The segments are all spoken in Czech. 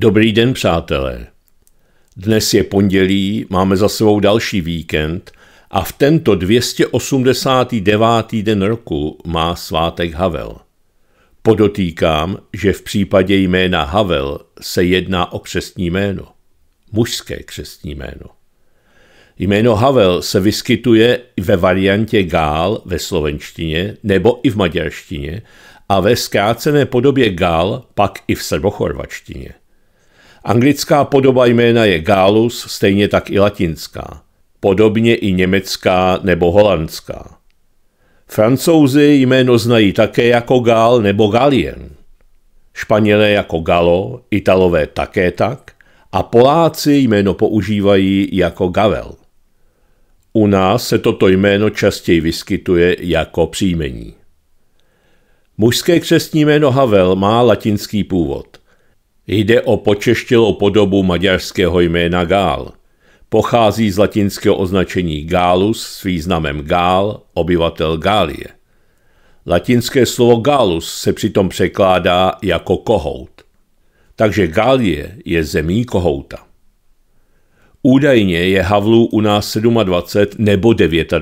Dobrý den, přátelé. Dnes je pondělí, máme za sebou další víkend a v tento 289. den roku má svátek Havel. Podotýkám, že v případě jména Havel se jedná o křestní jméno. Mužské křestní jméno. Jméno Havel se vyskytuje ve variantě Gál ve slovenštině nebo i v maďarštině a ve zkrácené podobě Gál pak i v srbochorvačtině. Anglická podoba jména je Gallus, stejně tak i latinská. Podobně i německá nebo holandská. Francouzi jméno znají také jako Gál nebo Galien. Španělé jako Galo, Italové také tak a Poláci jméno používají jako Gavel. U nás se toto jméno častěji vyskytuje jako příjmení. Mužské křestní jméno Havel má latinský původ. Jde o počeštělou podobu maďarského jména Gál. Pochází z latinského označení Galus s významem Gál, obyvatel Gálie. Latinské slovo Galus se přitom překládá jako kohout. Takže Gálie je zemí kohouta. Údajně je Havlů u nás 27 nebo 29,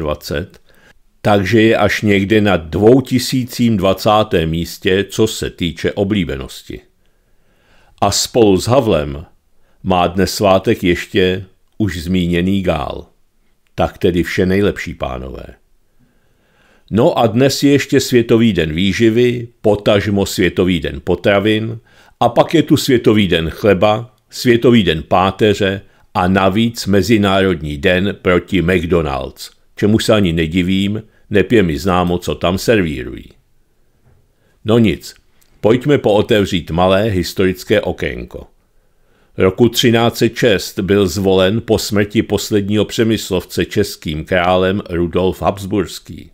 takže je až někde na 2020. místě, co se týče oblíbenosti a spolu s Havlem má dnes svátek ještě už zmíněný Gál. Tak tedy vše nejlepší, pánové. No a dnes je ještě Světový den výživy, potažmo Světový den potravin a pak je tu Světový den chleba, Světový den páteře a navíc Mezinárodní den proti McDonald's, čemu se ani nedivím, nepě mi známo, co tam servírují. No nic, Pojďme pootevřít malé historické okénko. Roku 1306 byl zvolen po smrti posledního přemyslovce českým králem Rudolf Habsburský.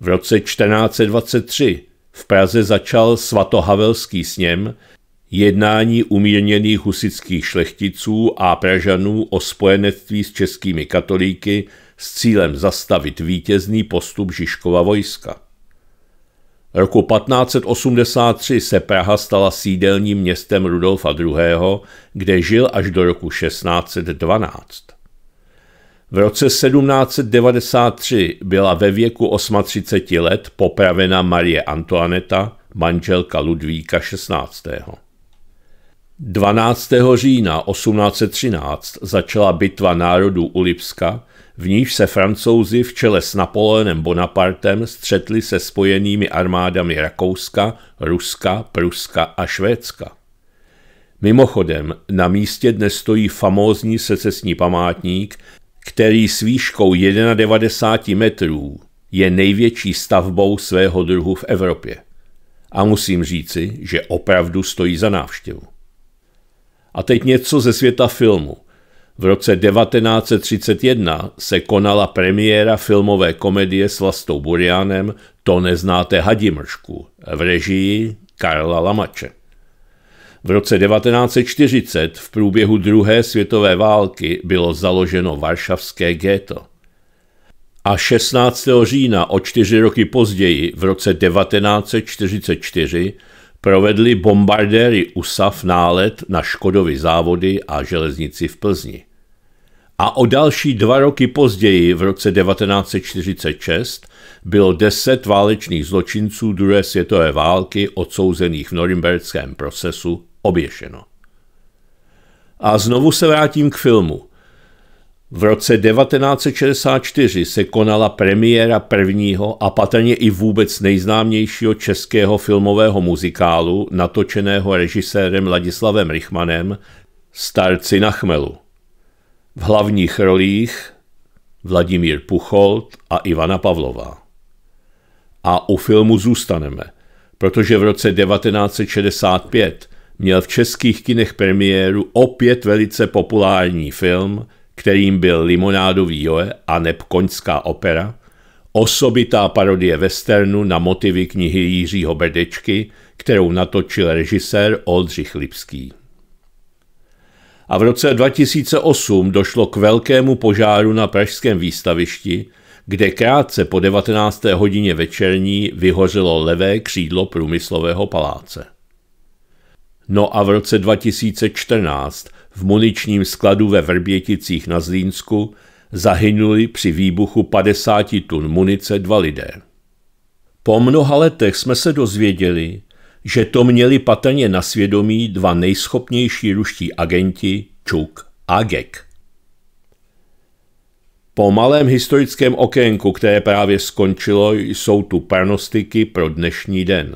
V roce 1423 v Praze začal svatohavelský sněm, jednání umírněných husických šlechticů a Pražanů o spojenectví s českými katolíky s cílem zastavit vítězný postup Žižkova vojska. Roku 1583 se Praha stala sídelním městem Rudolfa II., kde žil až do roku 1612. V roce 1793 byla ve věku 38 let popravena Marie Antoaneta, manželka Ludvíka XVI. 12. října 1813 začala bitva národů u Lipska, v níž se francouzi v čele s Napoleonem Bonapartem střetli se spojenými armádami Rakouska, Ruska, Pruska a Švédska. Mimochodem, na místě dnes stojí famózní secesní památník, který s výškou 91 metrů je největší stavbou svého druhu v Evropě. A musím říci, že opravdu stojí za návštěvu. A teď něco ze světa filmu. V roce 1931 se konala premiéra filmové komedie s Vlastou Burianem To neznáte hadimršku v režii Karla Lamače. V roce 1940 v průběhu druhé světové války bylo založeno Varšavské ghetto. A 16. října o čtyři roky později, v roce 1944, provedli bombardéry USAF nálet na Škodovy závody a železnici v Plzni. A o další dva roky později, v roce 1946, bylo deset válečných zločinců druhé světové války odsouzených v norimberském procesu oběšeno. A znovu se vrátím k filmu – v roce 1964 se konala premiéra prvního a patrně i vůbec nejznámějšího českého filmového muzikálu, natočeného režisérem Ladislavem Richmanem, Starci na chmelu. V hlavních rolích Vladimír Pucholt a Ivana Pavlova. A u filmu zůstaneme, protože v roce 1965 měl v českých kinech premiéru opět velice populární film – kterým byl Limonádový Joe a neb Koňská opera, osobitá parodie westernu na motivy knihy Jiřího Bedečky, kterou natočil režisér Oldřich Lipský. A v roce 2008 došlo k velkému požáru na pražském výstavišti, kde krátce po 19. hodině večerní vyhořelo levé křídlo průmyslového paláce. No a v roce 2014 v muničním skladu ve Vrběticích na Zlínsku zahynuli při výbuchu 50 tun munice dva lidé. Po mnoha letech jsme se dozvěděli, že to měli patrně na svědomí dva nejschopnější ruští agenti Čuk a Gek. Po malém historickém okénku, které právě skončilo, jsou tu pranostiky pro dnešní den.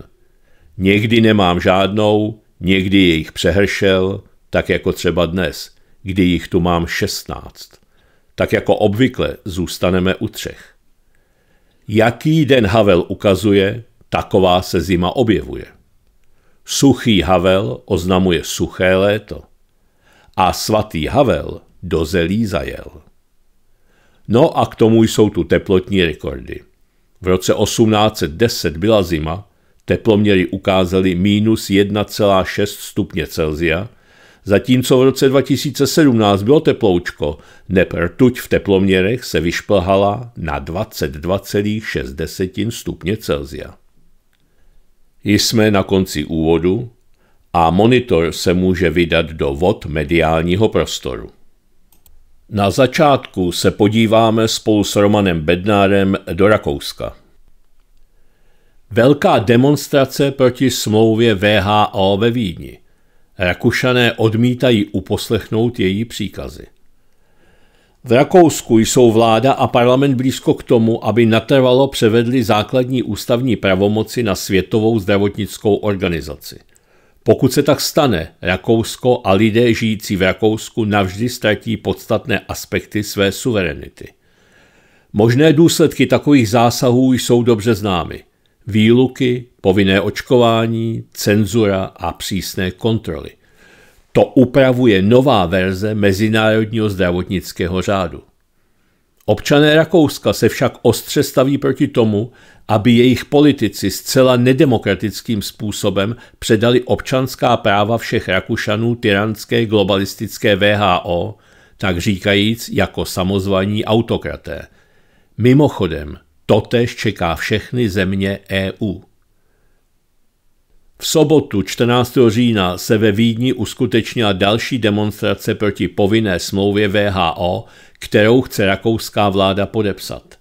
Někdy nemám žádnou, někdy jejich přehršel, tak jako třeba dnes, kdy jich tu mám šestnáct, Tak jako obvykle zůstaneme u třech. Jaký den Havel ukazuje, taková se zima objevuje. Suchý Havel oznamuje suché léto. A svatý Havel do zelí zajel. No a k tomu jsou tu teplotní rekordy. V roce 1810 byla zima, teploměry ukázaly minus 1,6 stupně Celzia Zatímco v roce 2017 bylo teploučko, neb rtuť v teploměrech se vyšplhala na 22,6 stupně Celzia. Jsme na konci úvodu a monitor se může vydat do vod mediálního prostoru. Na začátku se podíváme spolu s Romanem Bednárem do Rakouska. Velká demonstrace proti smlouvě VHO ve Vídni – Rakušané odmítají uposlechnout její příkazy. V Rakousku jsou vláda a parlament blízko k tomu, aby natrvalo převedli základní ústavní pravomoci na Světovou zdravotnickou organizaci. Pokud se tak stane, Rakousko a lidé žijící v Rakousku navždy ztratí podstatné aspekty své suverenity. Možné důsledky takových zásahů jsou dobře známy výluky, povinné očkování, cenzura a přísné kontroly. To upravuje nová verze Mezinárodního zdravotnického řádu. Občané Rakouska se však ostře staví proti tomu, aby jejich politici zcela nedemokratickým způsobem předali občanská práva všech Rakušanů tyranské globalistické VHO, tak říkajíc jako samozvaní autokraté. Mimochodem, Totež čeká všechny země EU. V sobotu 14. října se ve Vídni uskutečnila další demonstrace proti povinné smlouvě VHO, kterou chce rakouská vláda podepsat.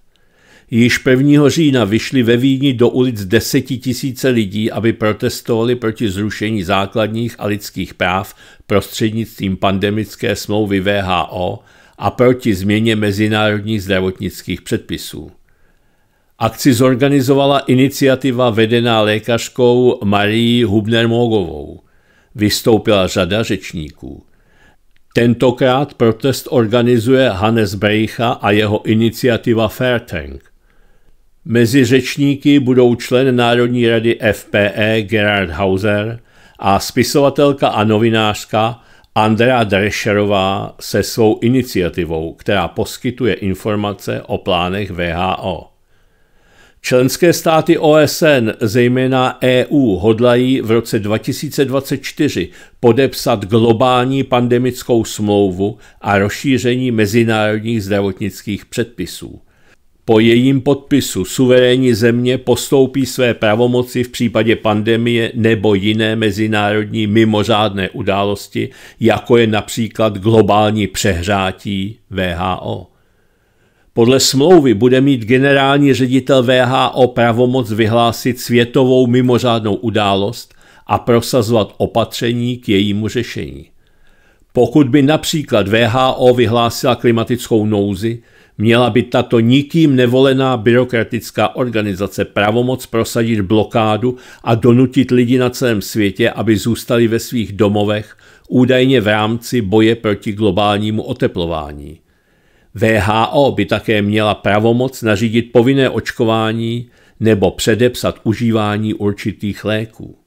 Již 1. října vyšli ve Vídni do ulic desetitisíce lidí, aby protestovali proti zrušení základních a lidských práv prostřednictvím pandemické smlouvy VHO a proti změně mezinárodních zdravotnických předpisů. Akci zorganizovala iniciativa vedená lékařkou Marii hubner mogovou Vystoupila řada řečníků. Tentokrát protest organizuje Hannes Brejcha a jeho iniciativa Fairtank. Mezi řečníky budou člen Národní rady FPE Gerard Hauser a spisovatelka a novinářka Andrea Drešerová se svou iniciativou, která poskytuje informace o plánech VHO. Členské státy OSN, zejména EU, hodlají v roce 2024 podepsat globální pandemickou smlouvu a rozšíření mezinárodních zdravotnických předpisů. Po jejím podpisu suverénní země postoupí své pravomoci v případě pandemie nebo jiné mezinárodní mimořádné události, jako je například globální přehrátí VHO. Podle smlouvy bude mít generální ředitel VHO pravomoc vyhlásit světovou mimořádnou událost a prosazovat opatření k jejímu řešení. Pokud by například VHO vyhlásila klimatickou nouzi, měla by tato nikým nevolená byrokratická organizace pravomoc prosadit blokádu a donutit lidi na celém světě, aby zůstali ve svých domovech, údajně v rámci boje proti globálnímu oteplování. VHO by také měla pravomoc nařídit povinné očkování nebo předepsat užívání určitých léků.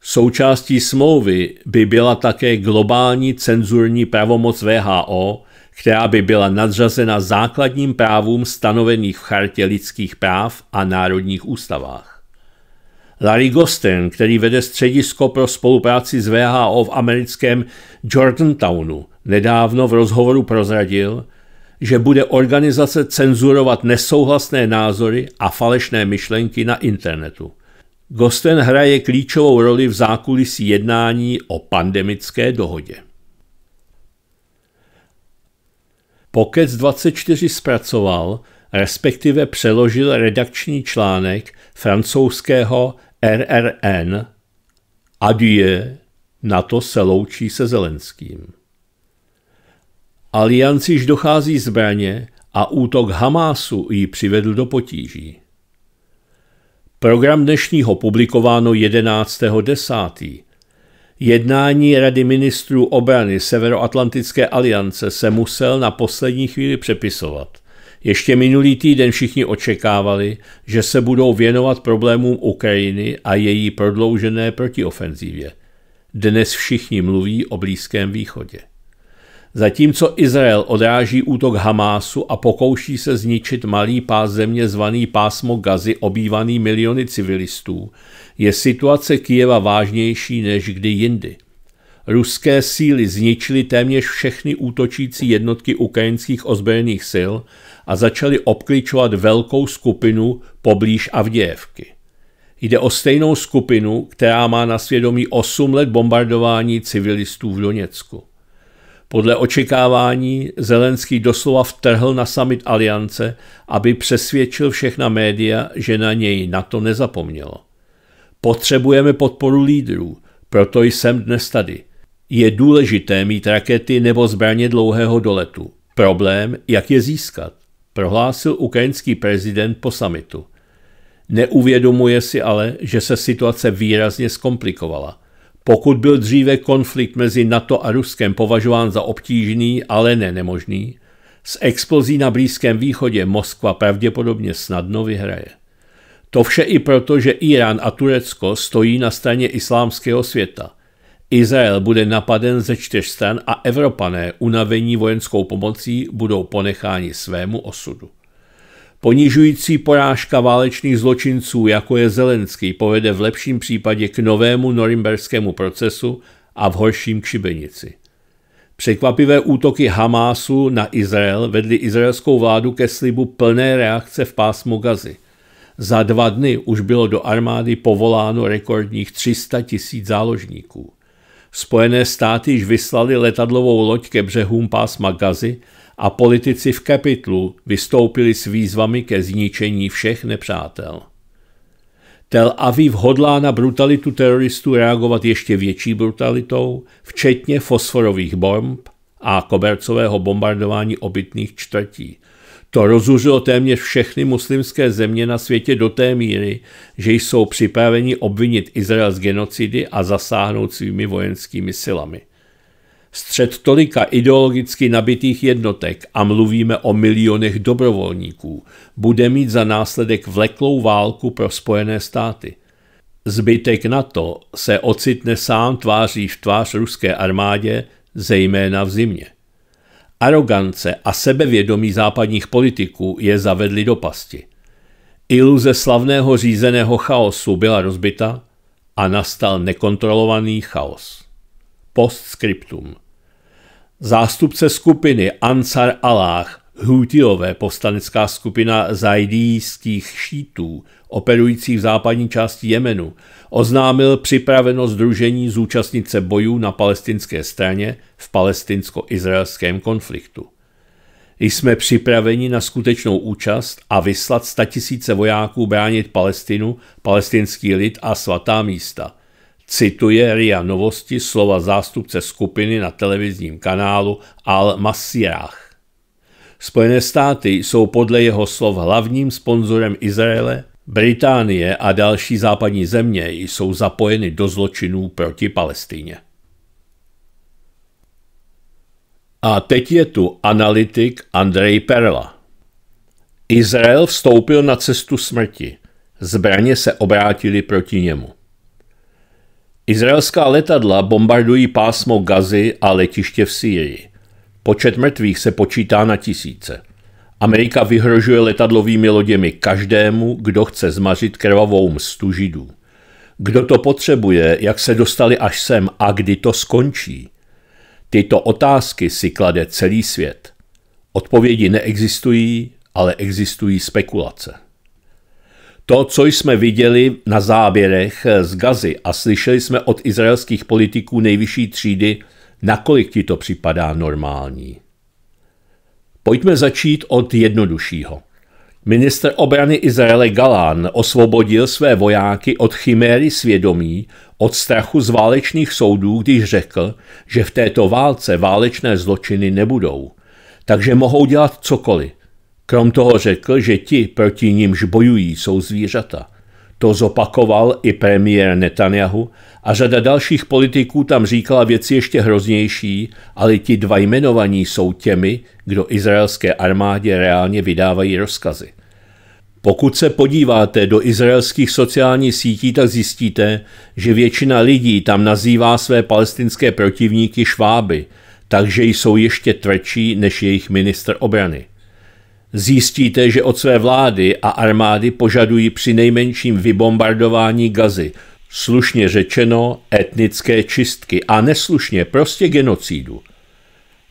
Součástí smlouvy by byla také globální cenzurní pravomoc VHO, která by byla nadřazena základním právům stanovených v Chartě lidských práv a národních ústavách. Larry Gosten, který vede středisko pro spolupráci s VHO v americkém Jordantownu, nedávno v rozhovoru prozradil, že bude organizace cenzurovat nesouhlasné názory a falešné myšlenky na internetu. Gosten hraje klíčovou roli v zákulisí jednání o pandemické dohodě. Pokec 24 zpracoval, respektive přeložil redakční článek francouzského RRN Adieu, na to se loučí se Zelenským. Alianci již dochází zbraně a útok Hamásu ji přivedl do potíží. Program dnešního publikováno 11.10. Jednání Rady ministrů obrany Severoatlantické aliance se musel na poslední chvíli přepisovat. Ještě minulý týden všichni očekávali, že se budou věnovat problémům Ukrajiny a její prodloužené protiofenzívě. Dnes všichni mluví o Blízkém východě. Zatímco Izrael odráží útok Hamásu a pokouší se zničit malý pás země zvaný pásmo Gazy obývaný miliony civilistů, je situace Kijeva vážnější než kdy jindy. Ruské síly zničily téměř všechny útočící jednotky ukrajinských ozbrojených sil a začaly obklíčovat velkou skupinu poblíž Avdějevky. Jde o stejnou skupinu, která má na svědomí 8 let bombardování civilistů v Doněcku. Podle očekávání Zelenský doslova vtrhl na summit aliance, aby přesvědčil všechna média, že na něj na to nezapomnělo. Potřebujeme podporu lídrů, proto jsem dnes tady. Je důležité mít rakety nebo zbraně dlouhého doletu. Problém, jak je získat, prohlásil ukrajinský prezident po samitu. Neuvědomuje si ale, že se situace výrazně zkomplikovala – pokud byl dříve konflikt mezi NATO a Ruskem považován za obtížný, ale ne nemožný, s explozí na Blízkém východě Moskva pravděpodobně snadno vyhraje. To vše i proto, že Irán a Turecko stojí na straně islámského světa. Izrael bude napaden ze čtyř stran a Evropané, unavení vojenskou pomocí, budou ponecháni svému osudu. Ponižující porážka válečných zločinců, jako je Zelenský, povede v lepším případě k novému norimberskému procesu a v horším k šibenici. Překvapivé útoky Hamásu na Izrael vedly izraelskou vládu ke slibu plné reakce v pásmu Gazy. Za dva dny už bylo do armády povoláno rekordních 300 tisíc záložníků. Spojené státy již vyslali letadlovou loď ke břehům pásma Gazy, a politici v kapitlu vystoupili s výzvami ke zničení všech nepřátel. Tel Aviv hodlá na brutalitu teroristů reagovat ještě větší brutalitou, včetně fosforových bomb a kobercového bombardování obytných čtvrtí. To rozuřilo téměř všechny muslimské země na světě do té míry, že jsou připraveni obvinit Izrael z genocidy a zasáhnout svými vojenskými silami střed tolika ideologicky nabitých jednotek a mluvíme o milionech dobrovolníků, bude mít za následek vleklou válku pro Spojené státy. Zbytek NATO se ocitne sám tváří v tvář ruské armádě, zejména v zimě. Arogance a sebevědomí západních politiků je zavedly do pasti. Iluze slavného řízeného chaosu byla rozbita a nastal nekontrolovaný chaos. Postscriptum. Zástupce skupiny Ansar Allah, Hutiové povstanecká skupina zajdijských šítů, operující v západní části Jemenu, oznámil připraveno združení zúčastnit se bojů na palestinské straně v palestinsko-izraelském konfliktu. Jsme připraveni na skutečnou účast a vyslat statisíce vojáků bránit Palestinu, palestinský lid a svatá místa – Cituje RIA Novosti slova zástupce skupiny na televizním kanálu Al-Masirah. Spojené státy jsou podle jeho slov hlavním sponzorem Izraele, Británie a další západní země jsou zapojeny do zločinů proti Palestině. A teď je tu analytik Andrej Perla. Izrael vstoupil na cestu smrti. Zbraně se obrátily proti němu. Izraelská letadla bombardují pásmo Gazy a letiště v Syrii. Počet mrtvých se počítá na tisíce. Amerika vyhrožuje letadlovými loděmi každému, kdo chce zmařit krvavou mstu židů. Kdo to potřebuje, jak se dostali až sem a kdy to skončí? Tyto otázky si klade celý svět. Odpovědi neexistují, ale existují spekulace. To, co jsme viděli na záběrech eh, z Gazy a slyšeli jsme od izraelských politiků nejvyšší třídy, nakolik ti to připadá normální. Pojďme začít od jednoduššího. Minister obrany Izraele Galán osvobodil své vojáky od chiméry svědomí, od strachu z válečných soudů, když řekl, že v této válce válečné zločiny nebudou. Takže mohou dělat cokoliv. Krom toho řekl, že ti, proti nímž bojují, jsou zvířata. To zopakoval i premiér Netanyahu a řada dalších politiků tam říkala věci ještě hroznější, ale ti dva jmenovaní jsou těmi, kdo izraelské armádě reálně vydávají rozkazy. Pokud se podíváte do izraelských sociálních sítí, tak zjistíte, že většina lidí tam nazývá své palestinské protivníky šváby, takže jsou ještě tvrdší než jejich ministr obrany. Zjistíte, že od své vlády a armády požadují při nejmenším vybombardování gazy, slušně řečeno etnické čistky a neslušně prostě genocídu.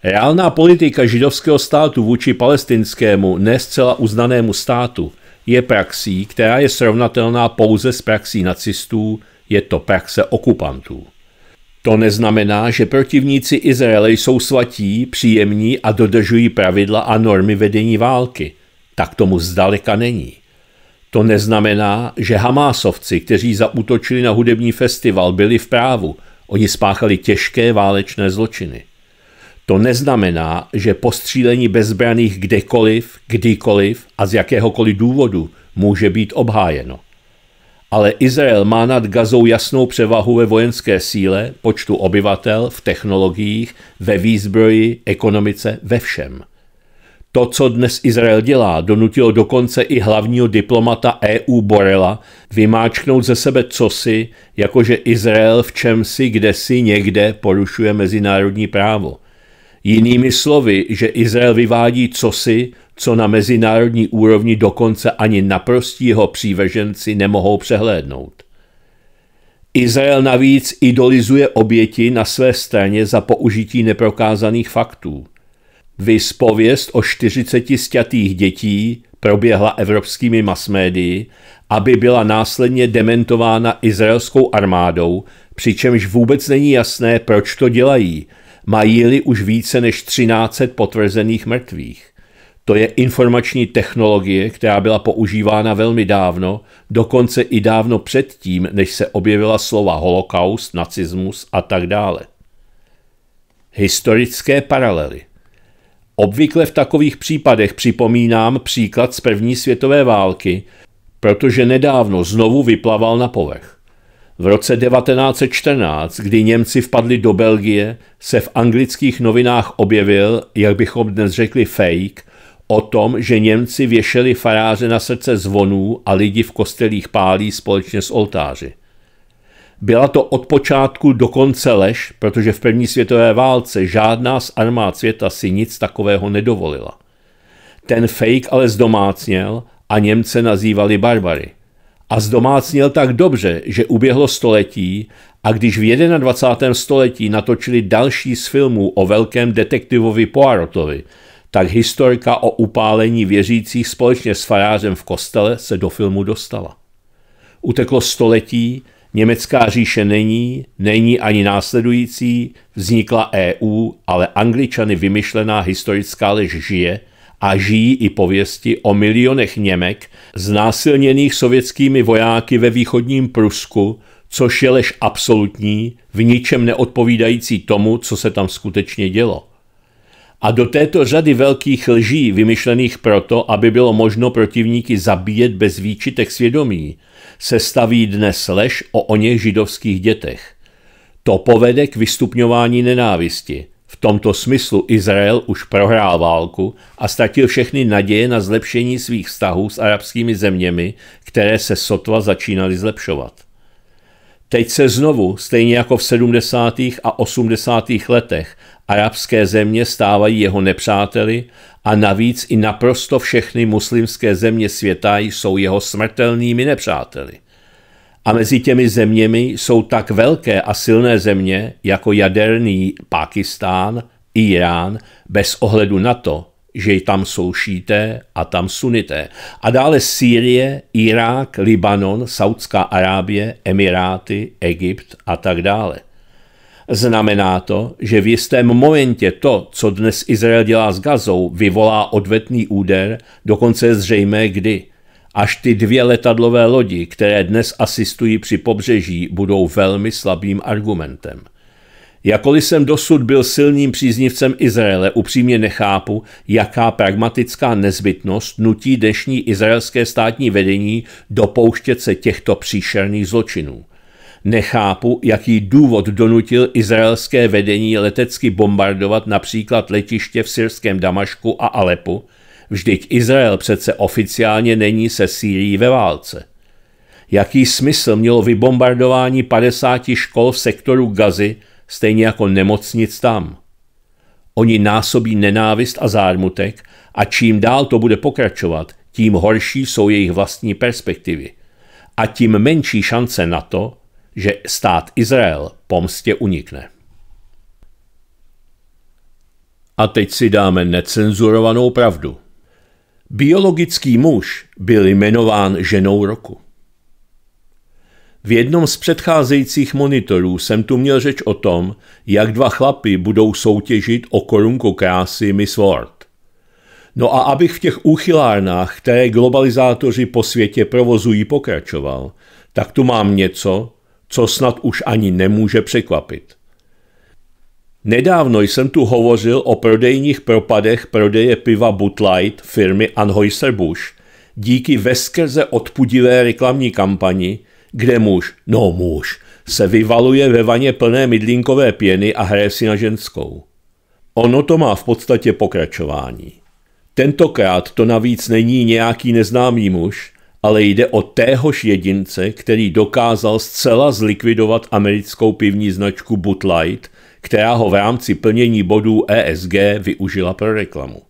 Reálná politika židovského státu vůči palestinskému, ne zcela uznanému státu, je praxí, která je srovnatelná pouze s praxí nacistů, je to praxe okupantů. To neznamená, že protivníci Izraele jsou svatí, příjemní a dodržují pravidla a normy vedení války. Tak tomu zdaleka není. To neznamená, že Hamásovci, kteří zaútočili na hudební festival, byli v právu. Oni spáchali těžké válečné zločiny. To neznamená, že postřílení bezbraných kdekoliv, kdykoliv a z jakéhokoliv důvodu může být obhájeno ale Izrael má nad Gazou jasnou převahu ve vojenské síle, počtu obyvatel, v technologiích, ve výzbroji, ekonomice, ve všem. To, co dnes Izrael dělá, donutilo dokonce i hlavního diplomata EU Borela vymáčknout ze sebe cosi, jakože Izrael v čemsi, kdesi, někde porušuje mezinárodní právo. Jinými slovy, že Izrael vyvádí cosi, co na mezinárodní úrovni dokonce ani naprostí jeho příveženci nemohou přehlédnout. Izrael navíc idolizuje oběti na své straně za použití neprokázaných faktů. Vyspověst o 40 stětých dětí proběhla evropskými masmédii, aby byla následně dementována izraelskou armádou, přičemž vůbec není jasné, proč to dělají, mají-li už více než 13 potvrzených mrtvých to je informační technologie, která byla používána velmi dávno, dokonce i dávno předtím, než se objevila slova holokaust, nacismus a tak dále. Historické paralely Obvykle v takových případech připomínám příklad z první světové války, protože nedávno znovu vyplaval na povrch. V roce 1914, kdy Němci vpadli do Belgie, se v anglických novinách objevil, jak bychom dnes řekli fake, o tom, že Němci věšeli faráře na srdce zvonů a lidi v kostelích pálí společně s oltáři. Byla to od počátku do konce lež, protože v první světové válce žádná z armád světa si nic takového nedovolila. Ten fake ale zdomácněl a Němce nazývali barbary. A zdomácněl tak dobře, že uběhlo století a když v 21. století natočili další z filmů o velkém detektivovi Poirotovi, tak historka o upálení věřících společně s farářem v kostele se do filmu dostala. Uteklo století, Německá říše není, není ani následující, vznikla EU, ale angličany vymyšlená historická lež žije a žijí i pověsti o milionech Němek znásilněných sovětskými vojáky ve východním Prusku, což je lež absolutní, v ničem neodpovídající tomu, co se tam skutečně dělo. A do této řady velkých lží, vymyšlených proto, aby bylo možno protivníky zabíjet bez výčitek svědomí, se staví dnes lež o oněch židovských dětech. To povede k vystupňování nenávisti. V tomto smyslu Izrael už prohrál válku a ztratil všechny naděje na zlepšení svých vztahů s arabskými zeměmi, které se sotva začínaly zlepšovat. Teď se znovu, stejně jako v 70. a 80. letech, Arabské země stávají jeho nepřáteli a navíc i naprosto všechny muslimské země světa jsou jeho smrtelnými nepřáteli. A mezi těmi zeměmi jsou tak velké a silné země jako jaderný Pákistán, Irán, bez ohledu na to, že tam jsou šíté a tam sunité. A dále Sýrie, Irák, Libanon, Saudská Arábie, Emiráty, Egypt a tak dále. Znamená to, že v jistém momentě to, co dnes Izrael dělá s Gazou, vyvolá odvetný úder, dokonce je zřejmé kdy. Až ty dvě letadlové lodi, které dnes asistují při pobřeží, budou velmi slabým argumentem. Jakoli jsem dosud byl silným příznivcem Izraele, upřímně nechápu, jaká pragmatická nezbytnost nutí dnešní izraelské státní vedení dopouštět se těchto příšerných zločinů. Nechápu, jaký důvod donutil izraelské vedení letecky bombardovat například letiště v syrském Damašku a Alepu, vždyť Izrael přece oficiálně není se Sýrií ve válce. Jaký smysl mělo vybombardování 50 škol v sektoru Gazy, stejně jako nemocnic tam? Oni násobí nenávist a zármutek a čím dál to bude pokračovat, tím horší jsou jejich vlastní perspektivy. A tím menší šance na to, že stát Izrael pomstě unikne. A teď si dáme necenzurovanou pravdu. Biologický muž byl jmenován ženou roku. V jednom z předcházejících monitorů jsem tu měl řeč o tom, jak dva chlapy budou soutěžit o korunku krásy Miss World. No a abych v těch úchylárnách, které globalizátoři po světě provozují, pokračoval, tak tu mám něco, co snad už ani nemůže překvapit. Nedávno jsem tu hovořil o prodejních propadech prodeje piva Butlight firmy Anheuser-Busch díky veskrze odpudivé reklamní kampani, kde muž, no muž, se vyvaluje ve vaně plné mydlínkové pěny a hraje si na ženskou. Ono to má v podstatě pokračování. Tentokrát to navíc není nějaký neznámý muž, ale jde o téhož jedince, který dokázal zcela zlikvidovat americkou pivní značku Bud Light, která ho v rámci plnění bodů ESG využila pro reklamu.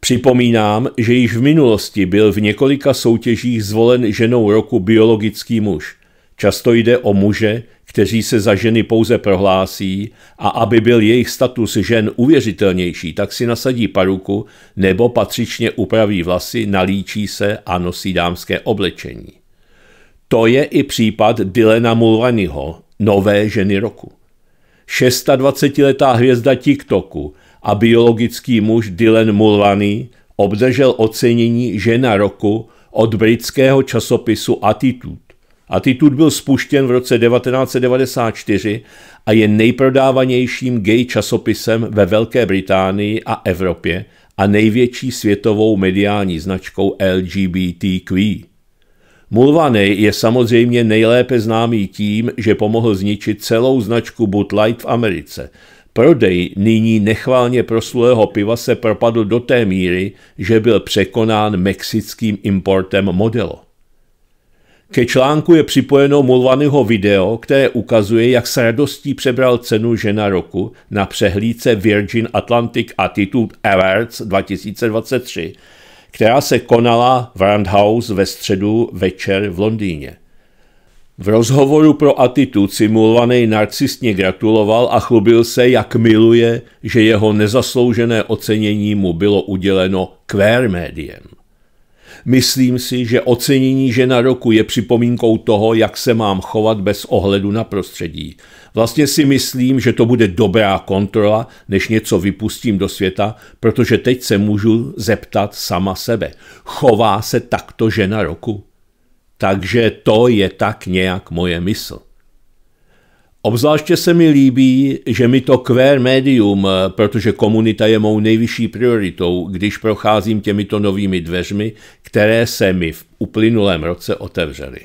Připomínám, že již v minulosti byl v několika soutěžích zvolen ženou roku biologický muž, Často jde o muže, kteří se za ženy pouze prohlásí a aby byl jejich status žen uvěřitelnější, tak si nasadí paruku nebo patřičně upraví vlasy, nalíčí se a nosí dámské oblečení. To je i případ Dylena Mulvanyho, nové ženy roku. 26-letá hvězda TikToku a biologický muž Dylan Mulvany obdržel ocenění žena roku od britského časopisu Attitude. Attitude byl spuštěn v roce 1994 a je nejprodávanějším gay časopisem ve Velké Británii a Evropě a největší světovou mediální značkou LGBTQ. Mulvaney je samozřejmě nejlépe známý tím, že pomohl zničit celou značku Bud Light v Americe. Prodej nyní nechválně proslulého piva se propadl do té míry, že byl překonán mexickým importem Modelo. Ke článku je připojeno Mulvanyho video, které ukazuje, jak s radostí přebral cenu žena roku na přehlídce Virgin Atlantic Attitude Awards 2023, která se konala v Roundhouse ve středu večer v Londýně. V rozhovoru pro Attitude si Mulvany narcistně gratuloval a chlubil se, jak miluje, že jeho nezasloužené ocenění mu bylo uděleno queer médiem. Myslím si, že ocenění žena roku je připomínkou toho, jak se mám chovat bez ohledu na prostředí. Vlastně si myslím, že to bude dobrá kontrola, než něco vypustím do světa, protože teď se můžu zeptat sama sebe. Chová se takto žena roku? Takže to je tak nějak moje mysl. Obzvláště se mi líbí, že mi to queer médium, protože komunita je mou nejvyšší prioritou, když procházím těmito novými dveřmi, které se mi v uplynulém roce otevřely.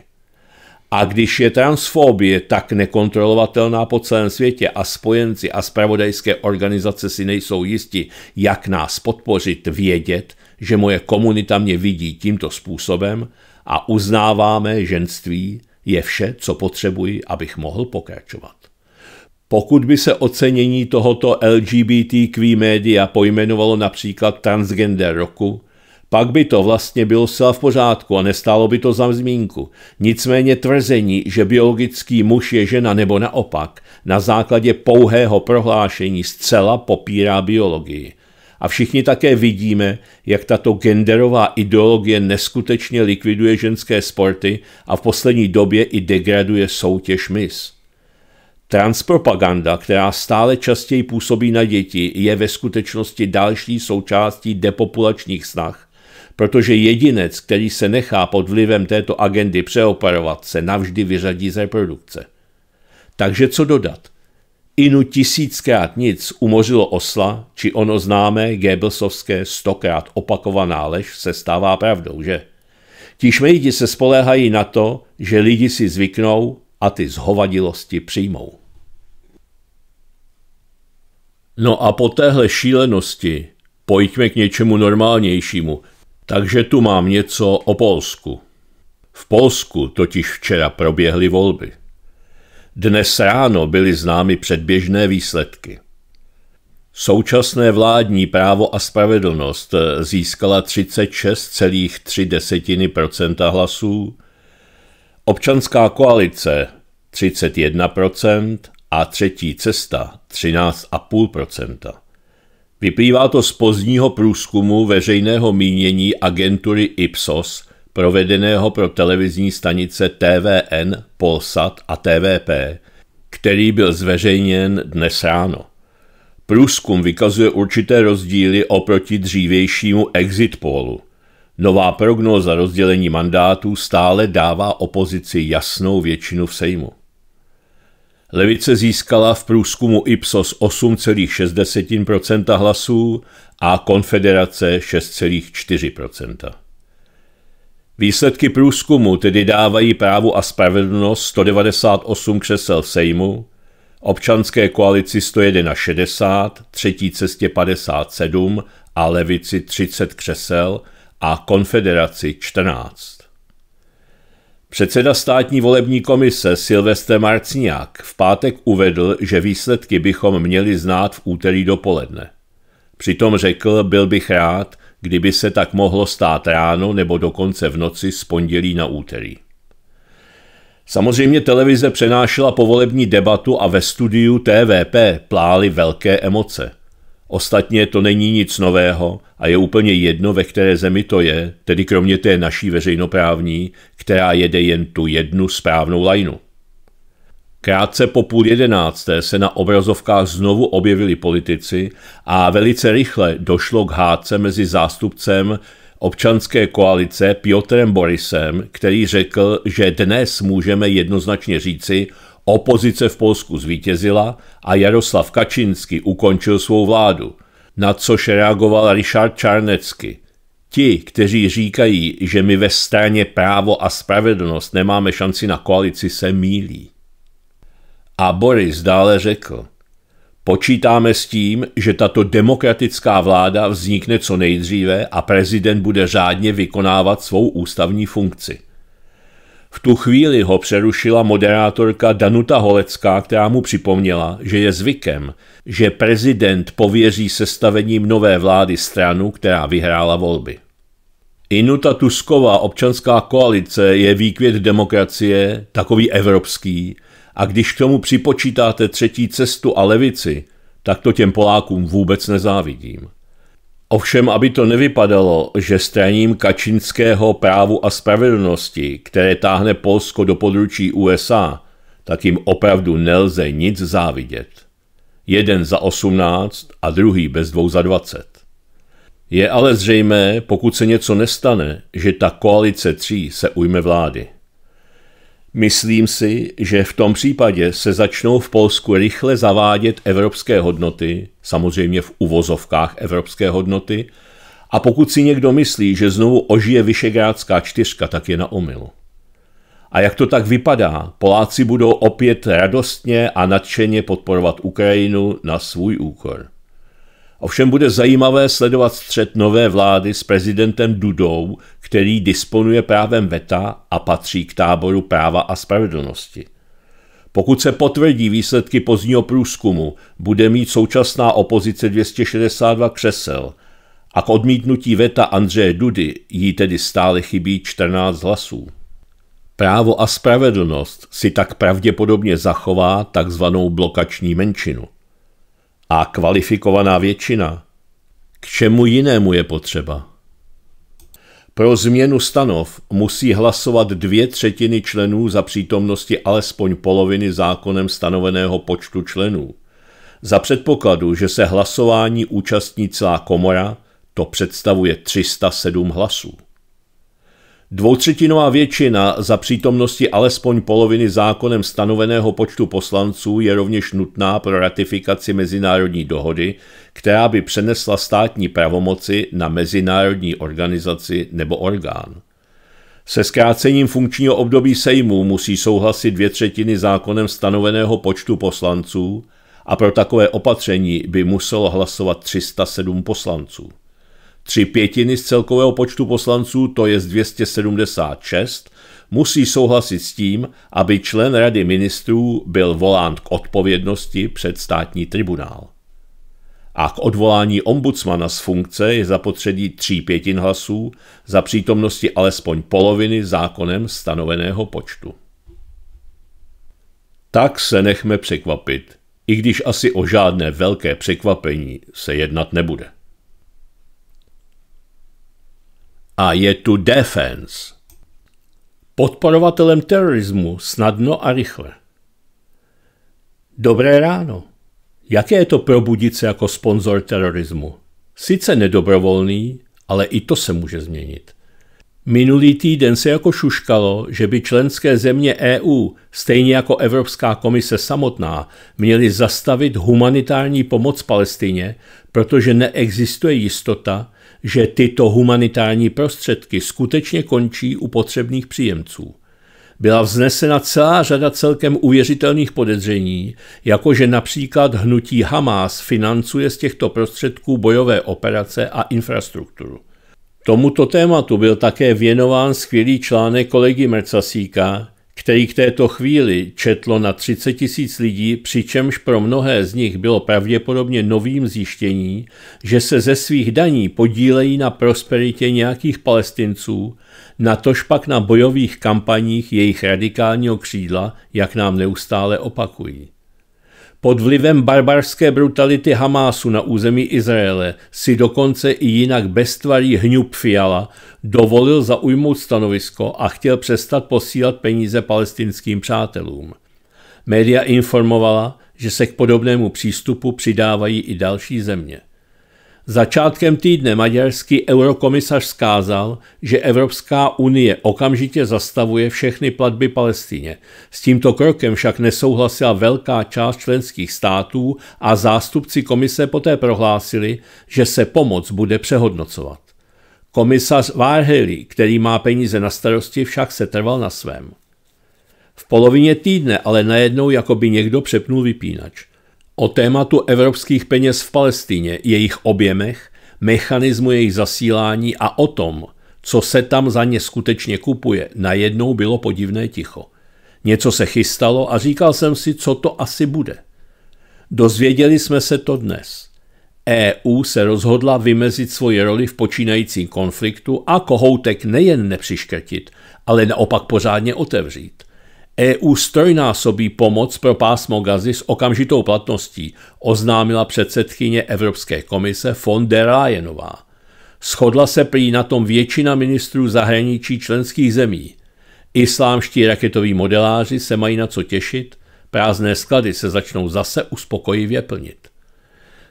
A když je transfobie tak nekontrolovatelná po celém světě a spojenci a spravodajské organizace si nejsou jisti, jak nás podpořit, vědět, že moje komunita mě vidí tímto způsobem a uznáváme ženství, je vše, co potřebuji, abych mohl pokračovat. Pokud by se ocenění tohoto LGBTQ média pojmenovalo například Transgender roku, pak by to vlastně bylo zcela v pořádku a nestálo by to za zmínku. Nicméně tvrzení, že biologický muž je žena nebo naopak, na základě pouhého prohlášení zcela popírá biologii. A všichni také vidíme, jak tato genderová ideologie neskutečně likviduje ženské sporty a v poslední době i degraduje soutěž MIS. Transpropaganda, která stále častěji působí na děti, je ve skutečnosti další součástí depopulačních snah, protože jedinec, který se nechá pod vlivem této agendy přeoperovat, se navždy vyřadí z reprodukce. Takže co dodat? Inu tisíckrát nic umořilo osla, či ono známé Gebelsovské stokrát opakovaná lež se stává pravdou, že? Ti šmejdi se spoléhají na to, že lidi si zvyknou a ty zhovadilosti přijmou. No a po téhle šílenosti pojďme k něčemu normálnějšímu. Takže tu mám něco o Polsku. V Polsku totiž včera proběhly volby. Dnes ráno byly známy předběžné výsledky. Současné vládní právo a spravedlnost získala 36,3 hlasů, občanská koalice 31 a třetí cesta 13,5 Vyplývá to z pozdního průzkumu veřejného mínění agentury Ipsos provedeného pro televizní stanice TVN, Polsat a TVP, který byl zveřejněn dnes ráno. Průzkum vykazuje určité rozdíly oproti dřívějšímu exit polu. Nová prognóza rozdělení mandátů stále dává opozici jasnou většinu v Sejmu. Levice získala v průzkumu Ipsos 8,6 hlasů a konfederace 6,4 Výsledky průzkumu tedy dávají právu a spravedlnost 198 křesel v Sejmu, občanské koalici 101 60, třetí cestě 57 a levici 30 křesel a konfederaci 14. Předseda státní volební komise Silvestre Marciňák v pátek uvedl, že výsledky bychom měli znát v úterý dopoledne. Přitom řekl, byl bych rád, kdyby se tak mohlo stát ráno nebo dokonce v noci z pondělí na úterý. Samozřejmě televize přenášela povolební debatu a ve studiu TVP plály velké emoce. Ostatně to není nic nového a je úplně jedno, ve které zemi to je, tedy kromě té naší veřejnoprávní, která jede jen tu jednu správnou lajnu. Krátce po půl jedenácté se na obrazovkách znovu objevili politici a velice rychle došlo k hádce mezi zástupcem občanské koalice Piotrem Borisem, který řekl, že dnes můžeme jednoznačně říci, opozice v Polsku zvítězila a Jaroslav Kačinsky ukončil svou vládu, na což reagoval Richard Čarnecky. Ti, kteří říkají, že my ve straně právo a spravedlnost nemáme šanci na koalici, se mílí. A Boris dále řekl, počítáme s tím, že tato demokratická vláda vznikne co nejdříve a prezident bude řádně vykonávat svou ústavní funkci. V tu chvíli ho přerušila moderátorka Danuta Holecká, která mu připomněla, že je zvykem, že prezident pověří sestavením nové vlády stranu, která vyhrála volby. Inuta Tusková občanská koalice je výkvět demokracie, takový evropský, a když k tomu připočítáte třetí cestu a levici, tak to těm Polákům vůbec nezávidím. Ovšem, aby to nevypadalo, že straním kačinského právu a spravedlnosti, které táhne Polsko do područí USA, tak jim opravdu nelze nic závidět. Jeden za 18 a druhý bez dvou za 20. Je ale zřejmé, pokud se něco nestane, že ta koalice tří se ujme vlády. Myslím si, že v tom případě se začnou v Polsku rychle zavádět evropské hodnoty, samozřejmě v uvozovkách evropské hodnoty, a pokud si někdo myslí, že znovu ožije Vyšegrádská čtyřka, tak je na omylu. A jak to tak vypadá, Poláci budou opět radostně a nadšeně podporovat Ukrajinu na svůj úkor. Ovšem bude zajímavé sledovat střed nové vlády s prezidentem Dudou, který disponuje právem VETA a patří k táboru práva a spravedlnosti. Pokud se potvrdí výsledky pozdního průzkumu, bude mít současná opozice 262 křesel a k odmítnutí veta Andřeje Dudy jí tedy stále chybí 14 hlasů. Právo a spravedlnost si tak pravděpodobně zachová takzvanou blokační menšinu a kvalifikovaná většina. K čemu jinému je potřeba? Pro změnu stanov musí hlasovat dvě třetiny členů za přítomnosti alespoň poloviny zákonem stanoveného počtu členů. Za předpokladu, že se hlasování účastní celá komora, to představuje 307 hlasů. Dvoutřetinová většina za přítomnosti alespoň poloviny zákonem stanoveného počtu poslanců je rovněž nutná pro ratifikaci mezinárodní dohody, která by přenesla státní pravomoci na mezinárodní organizaci nebo orgán. Se zkrácením funkčního období Sejmu musí souhlasit dvě třetiny zákonem stanoveného počtu poslanců a pro takové opatření by muselo hlasovat 307 poslanců. Tři pětiny z celkového počtu poslanců, to je 276, musí souhlasit s tím, aby člen Rady ministrů byl volán k odpovědnosti před státní tribunál. A k odvolání ombudsmana z funkce je zapotřebí tří pětin hlasů za přítomnosti alespoň poloviny zákonem stanoveného počtu. Tak se nechme překvapit, i když asi o žádné velké překvapení se jednat nebude. a je tu defense. Podporovatelem terorismu snadno a rychle. Dobré ráno. Jaké je to probudit se jako sponzor terorismu? Sice nedobrovolný, ale i to se může změnit. Minulý týden se jako šuškalo, že by členské země EU, stejně jako Evropská komise samotná, měly zastavit humanitární pomoc Palestině, protože neexistuje jistota, že tyto humanitární prostředky skutečně končí u potřebných příjemců. Byla vznesena celá řada celkem uvěřitelných podezření, jakože například hnutí Hamas financuje z těchto prostředků bojové operace a infrastrukturu. Tomuto tématu byl také věnován skvělý článek kolegy Mercasíka, který k této chvíli četlo na 30 tisíc lidí, přičemž pro mnohé z nich bylo pravděpodobně novým zjištění, že se ze svých daní podílejí na prosperitě nějakých palestinců, natož pak na bojových kampaních jejich radikálního křídla, jak nám neustále opakují. Pod vlivem barbarské brutality Hamásu na území Izraele si dokonce i jinak beztvarý hňub Fiala dovolil zaujmout stanovisko a chtěl přestat posílat peníze palestinským přátelům. Média informovala, že se k podobnému přístupu přidávají i další země. Začátkem týdne maďarský eurokomisař skázal, že Evropská unie okamžitě zastavuje všechny platby Palestině. S tímto krokem však nesouhlasila velká část členských států a zástupci komise poté prohlásili, že se pomoc bude přehodnocovat. Komisař Várhely, který má peníze na starosti, však se trval na svém. V polovině týdne ale najednou jako by někdo přepnul vypínač – O tématu evropských peněz v Palestíně, jejich objemech, mechanismu jejich zasílání a o tom, co se tam za ně skutečně kupuje, najednou bylo podivné ticho. Něco se chystalo a říkal jsem si, co to asi bude. Dozvěděli jsme se to dnes. EU se rozhodla vymezit svoji roli v počínajícím konfliktu a kohoutek nejen nepřiškrtit, ale naopak pořádně otevřít – EU strojnásobí pomoc pro pásmo gazy s okamžitou platností, oznámila předsedkyně Evropské komise von der Leyenová. Schodla se prý na tom většina ministrů zahraničí členských zemí. Islámští raketoví modeláři se mají na co těšit, prázdné sklady se začnou zase uspokojivě plnit.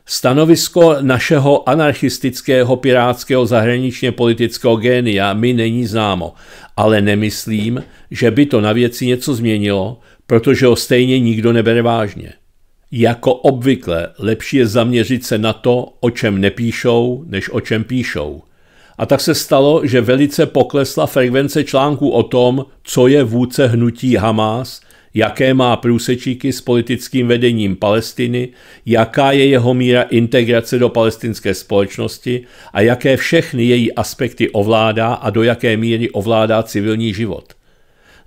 Stanovisko našeho anarchistického pirátského zahraničně politického génia mi není známo, ale nemyslím, že by to na věci něco změnilo, protože ho stejně nikdo nebere vážně. Jako obvykle lepší je zaměřit se na to, o čem nepíšou, než o čem píšou. A tak se stalo, že velice poklesla frekvence článků o tom, co je vůdce hnutí Hamas jaké má průsečíky s politickým vedením Palestiny, jaká je jeho míra integrace do palestinské společnosti a jaké všechny její aspekty ovládá a do jaké míry ovládá civilní život.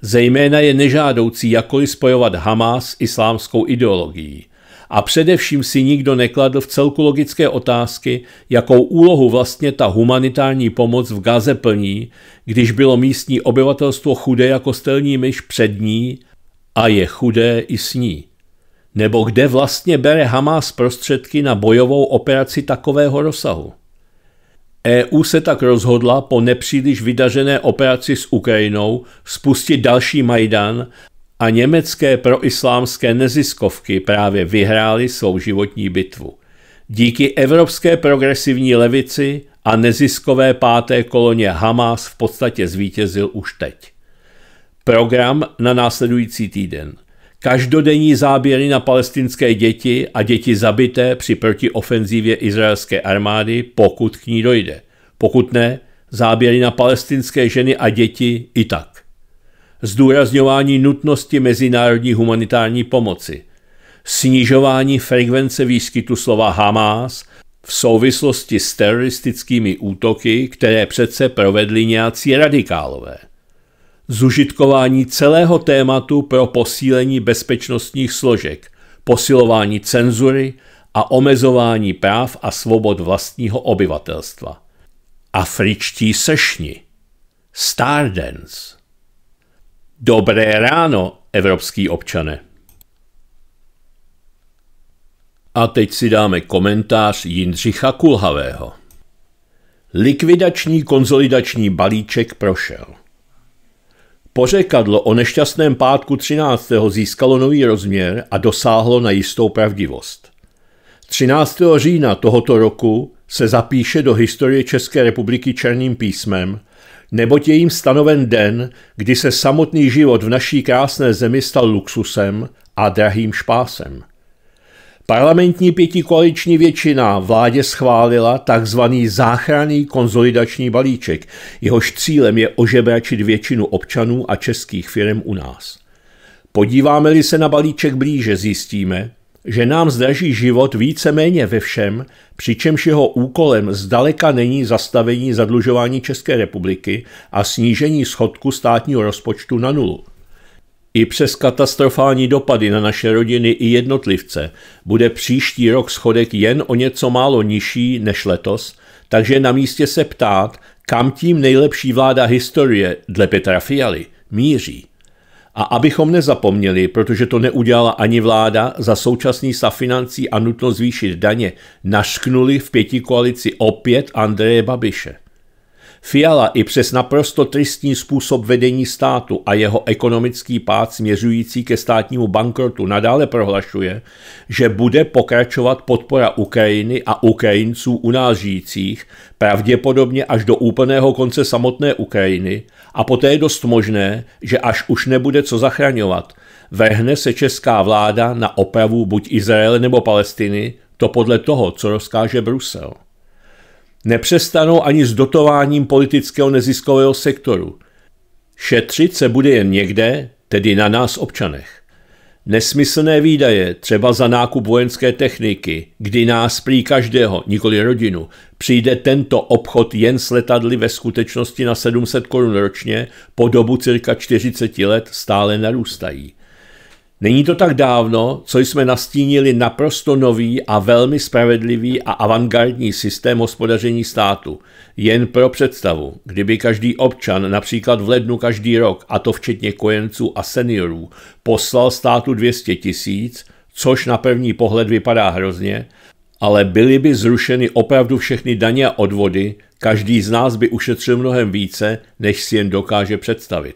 Zejména je nežádoucí jakoli spojovat Hamas s islámskou ideologií. A především si nikdo nekladl v celku logické otázky, jakou úlohu vlastně ta humanitární pomoc v Gaze plní, když bylo místní obyvatelstvo chudé jako stelní myš před ní a je chudé i s ní. Nebo kde vlastně bere Hamas prostředky na bojovou operaci takového rozsahu? EU se tak rozhodla po nepříliš vydařené operaci s Ukrajinou spustit další Majdan a německé proislámské neziskovky právě vyhrály svou životní bitvu. Díky evropské progresivní levici a neziskové páté koloně Hamas v podstatě zvítězil už teď. Program na následující týden. Každodenní záběry na palestinské děti a děti zabité při protiofenzívě izraelské armády, pokud k ní dojde. Pokud ne, záběry na palestinské ženy a děti i tak. Zdůrazňování nutnosti mezinárodní humanitární pomoci. Snižování frekvence výskytu slova Hamás v souvislosti s teroristickými útoky, které přece provedli nějací radikálové zužitkování celého tématu pro posílení bezpečnostních složek, posilování cenzury a omezování práv a svobod vlastního obyvatelstva. Afričtí sešni. Stardance. Dobré ráno, evropský občane. A teď si dáme komentář Jindřicha Kulhavého. Likvidační konzolidační balíček prošel. Pořekadlo o nešťastném pátku 13. získalo nový rozměr a dosáhlo na jistou pravdivost. 13. října tohoto roku se zapíše do historie České republiky černým písmem, neboť je jim stanoven den, kdy se samotný život v naší krásné zemi stal luxusem a drahým špásem. Parlamentní pětikoaliční většina vládě schválila tzv. záchranný konzolidační balíček, jehož cílem je ožebračit většinu občanů a českých firm u nás. Podíváme-li se na balíček blíže, zjistíme, že nám zdraží život víceméně ve všem, přičemž jeho úkolem zdaleka není zastavení zadlužování České republiky a snížení schodku státního rozpočtu na nulu. I přes katastrofální dopady na naše rodiny i jednotlivce bude příští rok schodek jen o něco málo nižší než letos, takže na místě se ptát, kam tím nejlepší vláda historie dle Petra Fialy míří. A abychom nezapomněli, protože to neudělala ani vláda, za současný stav financí a nutnost zvýšit daně, našknuli v pěti koalici opět Andreje Babiše. Fiala i přes naprosto tristní způsob vedení státu a jeho ekonomický pád směřující ke státnímu bankrotu nadále prohlašuje, že bude pokračovat podpora Ukrajiny a Ukrajinců u nás žijících, pravděpodobně až do úplného konce samotné Ukrajiny a poté je dost možné, že až už nebude co zachraňovat. Vrhne se česká vláda na opravu buď Izraele nebo Palestiny, to podle toho, co rozkáže Brusel. Nepřestanou ani s dotováním politického neziskového sektoru. Šetřit se bude jen někde, tedy na nás občanech. Nesmyslné výdaje, třeba za nákup vojenské techniky, kdy nás prý každého, nikoli rodinu, přijde tento obchod jen s letadly ve skutečnosti na 700 korun ročně, po dobu cirka 40 let stále narůstají. Není to tak dávno, co jsme nastínili naprosto nový a velmi spravedlivý a avantgardní systém hospodaření státu. Jen pro představu, kdyby každý občan například v lednu každý rok, a to včetně kojenců a seniorů, poslal státu 200 tisíc, což na první pohled vypadá hrozně, ale byly by zrušeny opravdu všechny daně a odvody, každý z nás by ušetřil mnohem více, než si jen dokáže představit.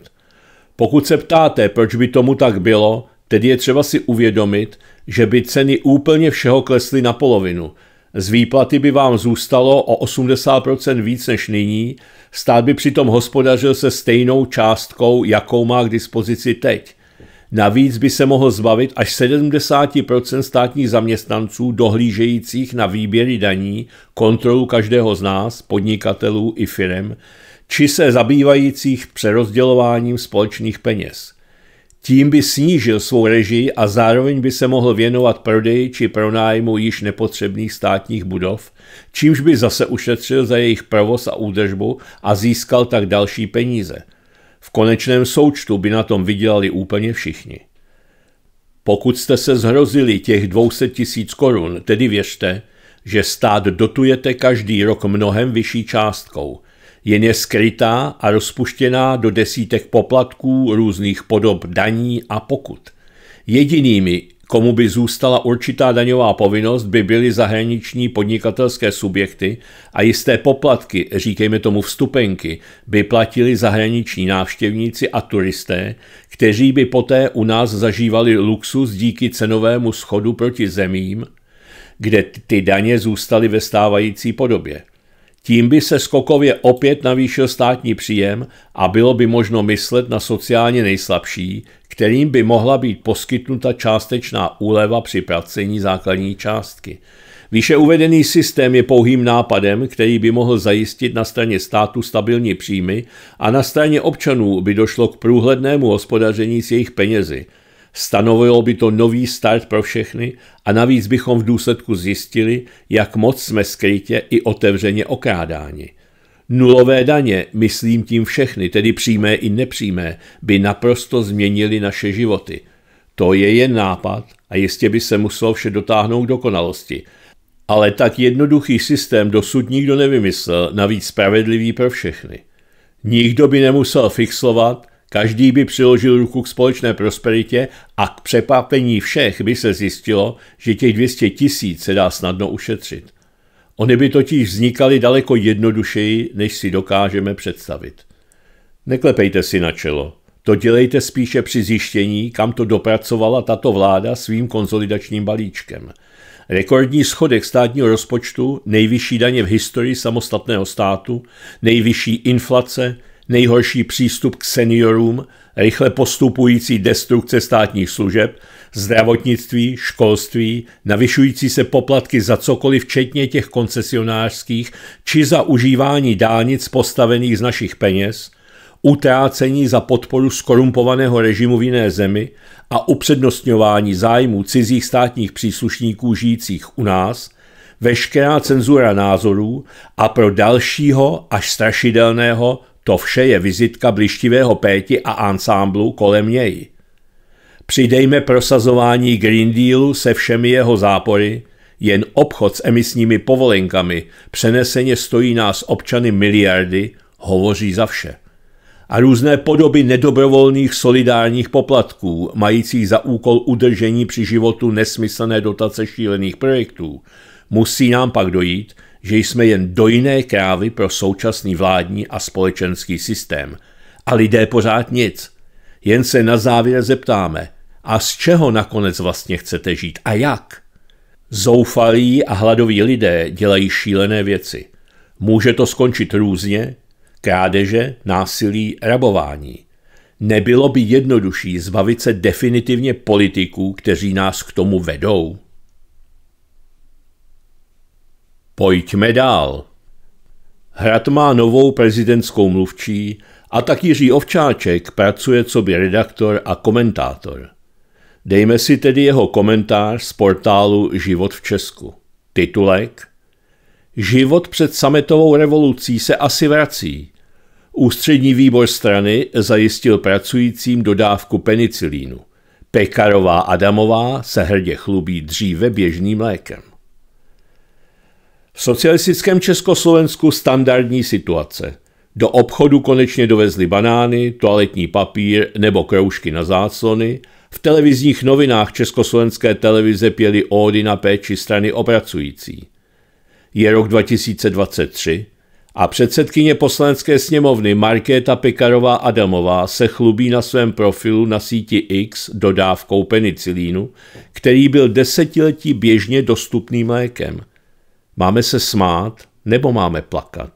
Pokud se ptáte, proč by tomu tak bylo, Tedy je třeba si uvědomit, že by ceny úplně všeho klesly na polovinu. Z výplaty by vám zůstalo o 80% víc než nyní, stát by přitom hospodařil se stejnou částkou, jakou má k dispozici teď. Navíc by se mohl zbavit až 70% státních zaměstnanců dohlížejících na výběry daní, kontrolu každého z nás, podnikatelů i firem, či se zabývajících přerozdělováním společných peněz – tím by snížil svou režii a zároveň by se mohl věnovat prodeji či pronájmu již nepotřebných státních budov, čímž by zase ušetřil za jejich provoz a údržbu a získal tak další peníze. V konečném součtu by na tom vydělali úplně všichni. Pokud jste se zhrozili těch 200 tisíc korun, tedy věřte, že stát dotujete každý rok mnohem vyšší částkou – jen je skrytá a rozpuštěná do desítek poplatků, různých podob daní a pokut. Jedinými, komu by zůstala určitá daňová povinnost, by byly zahraniční podnikatelské subjekty a jisté poplatky, říkejme tomu vstupenky, by platili zahraniční návštěvníci a turisté, kteří by poté u nás zažívali luxus díky cenovému schodu proti zemím, kde ty daně zůstaly ve stávající podobě. Tím by se skokově opět navýšil státní příjem a bylo by možno myslet na sociálně nejslabší, kterým by mohla být poskytnuta částečná úleva při pracení základní částky. Výše uvedený systém je pouhým nápadem, který by mohl zajistit na straně státu stabilní příjmy a na straně občanů by došlo k průhlednému hospodaření s jejich penězi – Stanovilo by to nový start pro všechny a navíc bychom v důsledku zjistili, jak moc jsme skrytě i otevřeně okrádáni. Nulové daně, myslím tím všechny, tedy přímé i nepřímé, by naprosto změnily naše životy. To je jen nápad a jistě by se muselo vše dotáhnout do dokonalosti. Ale tak jednoduchý systém dosud nikdo nevymyslel, navíc spravedlivý pro všechny. Nikdo by nemusel fixovat, Každý by přiložil ruku k společné prosperitě a k přepápení všech by se zjistilo, že těch 200 tisíc se dá snadno ušetřit. Ony by totiž vznikaly daleko jednodušeji, než si dokážeme představit. Neklepejte si na čelo. To dělejte spíše při zjištění, kam to dopracovala tato vláda svým konzolidačním balíčkem. Rekordní schodek státního rozpočtu, nejvyšší daně v historii samostatného státu, nejvyšší inflace, nejhorší přístup k seniorům, rychle postupující destrukce státních služeb, zdravotnictví, školství, navyšující se poplatky za cokoliv, včetně těch koncesionářských, či za užívání dálnic postavených z našich peněz, utrácení za podporu skorumpovaného režimu v jiné zemi a upřednostňování zájmů cizích státních příslušníků žijících u nás – veškerá cenzura názorů a pro dalšího až strašidelného to vše je vizitka blištivého Péti a ansámblu kolem něj. Přidejme prosazování Green Dealu se všemi jeho zápory, jen obchod s emisními povolenkami přeneseně stojí nás občany miliardy, hovoří za vše. A různé podoby nedobrovolných solidárních poplatků, majících za úkol udržení při životu nesmyslné dotace šílených projektů, musí nám pak dojít, že jsme jen dojné krávy pro současný vládní a společenský systém. A lidé pořád nic. Jen se na závěr zeptáme, a z čeho nakonec vlastně chcete žít a jak? Zoufalí a hladoví lidé dělají šílené věci. Může to skončit různě, krádeže, násilí, rabování. Nebylo by jednodušší zbavit se definitivně politiků, kteří nás k tomu vedou? Pojďme dál. Hrad má novou prezidentskou mluvčí a tak Jiří Ovčáček pracuje co by redaktor a komentátor. Dejme si tedy jeho komentář z portálu Život v Česku. Titulek Život před sametovou revolucí se asi vrací. Ústřední výbor strany zajistil pracujícím dodávku penicilínu. Pekarová Adamová se hrdě chlubí dříve běžným lékem. V socialistickém Československu standardní situace. Do obchodu konečně dovezli banány, toaletní papír nebo kroužky na záclony, v televizních novinách Československé televize pěly ódy na péči strany opracující. Je rok 2023 a předsedkyně poslanecké sněmovny Markéta Pekarová Adamová se chlubí na svém profilu na síti X dodávkou penicilínu, který byl desetiletí běžně dostupným lékem – Máme se smát nebo máme plakat?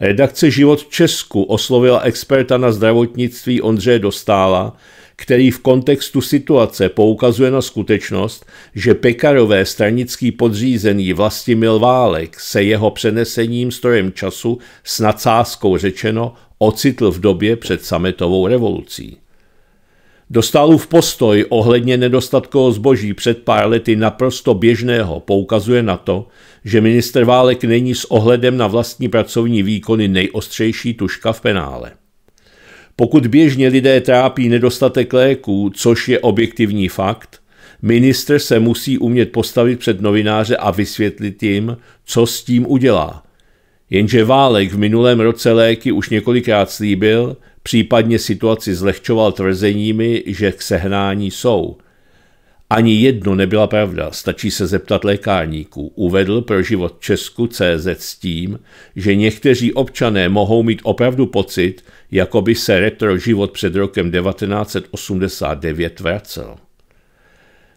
Redakce Život Česku oslovila experta na zdravotnictví Ondřeje Dostála, který v kontextu situace poukazuje na skutečnost, že Pekarové stranický podřízený Vlastimil Válek se jeho přenesením strojem času s nadsázkou řečeno ocitl v době před sametovou revolucí. Dostálův postoj ohledně nedostatku zboží před pár lety naprosto běžného poukazuje na to, že minister válek není s ohledem na vlastní pracovní výkony nejostřejší tuška v penále. Pokud běžně lidé trápí nedostatek léků, což je objektivní fakt, minister se musí umět postavit před novináře a vysvětlit jim, co s tím udělá. Jenže Válek v minulém roce léky už několikrát slíbil, případně situaci zlehčoval tvrzeními, že k sehnání jsou. Ani jedno nebyla pravda, stačí se zeptat lékárníků. Uvedl pro život Česku CZ s tím, že někteří občané mohou mít opravdu pocit, jako by se retro život před rokem 1989 vracel.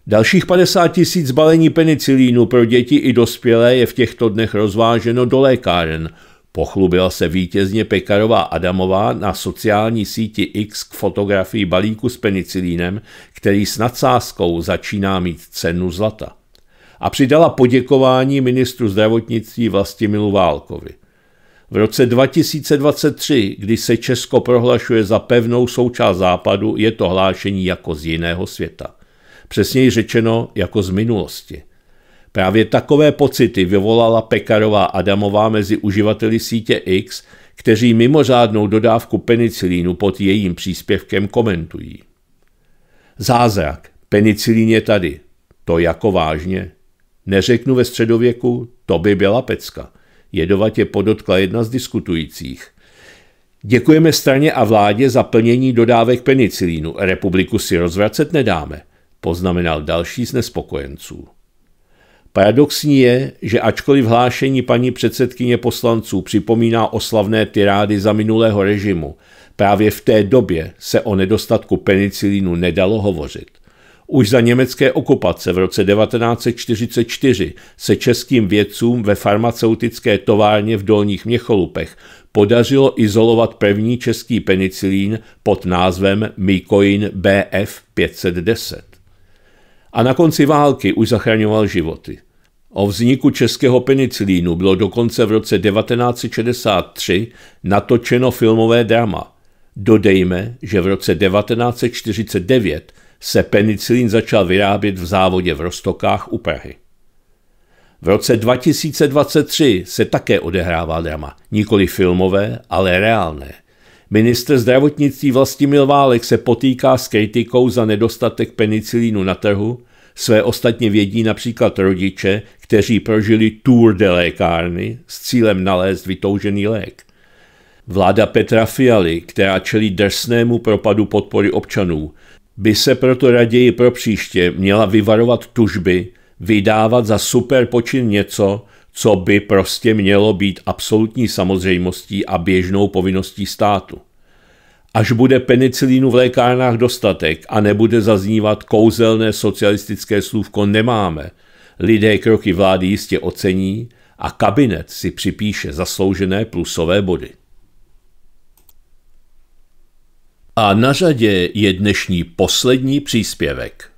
Dalších 50 tisíc balení penicilínu pro děti i dospělé je v těchto dnech rozváženo do lékáren – Pochlubila se vítězně Pekarová Adamová na sociální síti X k fotografii balíku s penicilínem, který s nadsázkou začíná mít cenu zlata. A přidala poděkování ministru zdravotnictví Vlastimilu Válkovi. V roce 2023, kdy se Česko prohlašuje za pevnou součást západu, je to hlášení jako z jiného světa. Přesněji řečeno, jako z minulosti – Právě takové pocity vyvolala Pekarová Adamová mezi uživateli sítě X, kteří mimořádnou dodávku penicilínu pod jejím příspěvkem komentují. Zázrak, penicilín je tady. To jako vážně. Neřeknu ve středověku, to by byla pecka. Jedovatě podotkla jedna z diskutujících. Děkujeme straně a vládě za plnění dodávek penicilínu. Republiku si rozvracet nedáme, poznamenal další z nespokojenců. Paradoxní je, že ačkoliv hlášení paní předsedkyně poslanců připomíná oslavné tirády za minulého režimu, právě v té době se o nedostatku penicilínu nedalo hovořit. Už za německé okupace v roce 1944 se českým vědcům ve farmaceutické továrně v Dolních Měcholupech podařilo izolovat první český penicilín pod názvem Mycoin BF 510. A na konci války už zachraňoval životy. O vzniku českého penicilínu bylo dokonce v roce 1963 natočeno filmové drama. Dodejme, že v roce 1949 se penicilín začal vyrábět v závodě v Rostokách u Prahy. V roce 2023 se také odehrává drama, nikoli filmové, ale reálné. Minister zdravotnictví Vlastimil Válek se potýká s kritikou za nedostatek penicilínu na trhu – své ostatně vědí například rodiče, kteří prožili tour de lékárny s cílem nalézt vytoužený lék. Vláda Petra Fialy, která čelí drsnému propadu podpory občanů, by se proto raději pro příště měla vyvarovat tužby, vydávat za superpočin něco, co by prostě mělo být absolutní samozřejmostí a běžnou povinností státu až bude penicilínu v lékárnách dostatek a nebude zaznívat kouzelné socialistické slůvko nemáme, lidé kroky vlády jistě ocení a kabinet si připíše zasloužené plusové body. A na řadě je dnešní poslední příspěvek.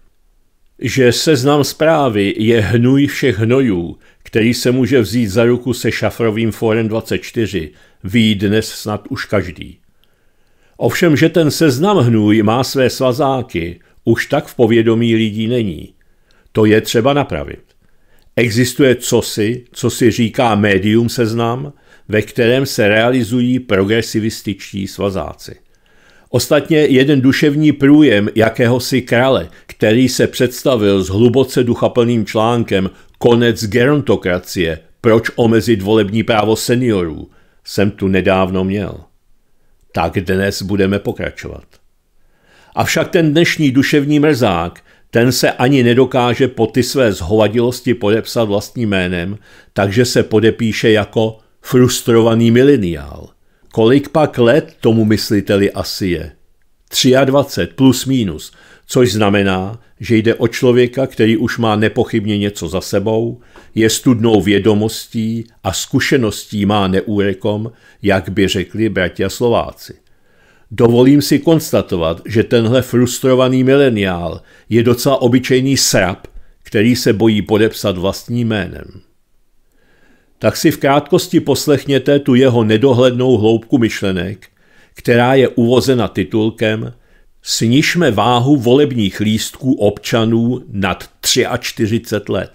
Že seznam zprávy je hnůj všech hnojů, který se může vzít za ruku se šafrovým forem 24, ví dnes snad už každý. Ovšem, že ten seznam hnůj má své svazáky, už tak v povědomí lidí není. To je třeba napravit. Existuje cosi, co si říká médium seznam, ve kterém se realizují progresivističtí svazáci. Ostatně jeden duševní průjem jakéhosi krále, který se představil s hluboce duchaplným článkem Konec gerontokracie, proč omezit volební právo seniorů, jsem tu nedávno měl tak dnes budeme pokračovat. Avšak ten dnešní duševní mrzák, ten se ani nedokáže po ty své zhovadilosti podepsat vlastním jménem, takže se podepíše jako frustrovaný mileniál. Kolik pak let tomu mysliteli asi je? 23 plus minus, což znamená, že jde o člověka, který už má nepochybně něco za sebou je studnou vědomostí a zkušeností má neúrekom, jak by řekli bratia Slováci. Dovolím si konstatovat, že tenhle frustrovaný mileniál je docela obyčejný srap, který se bojí podepsat vlastním jménem. Tak si v krátkosti poslechněte tu jeho nedohlednou hloubku myšlenek, která je uvozena titulkem Snižme váhu volebních lístků občanů nad 43 let.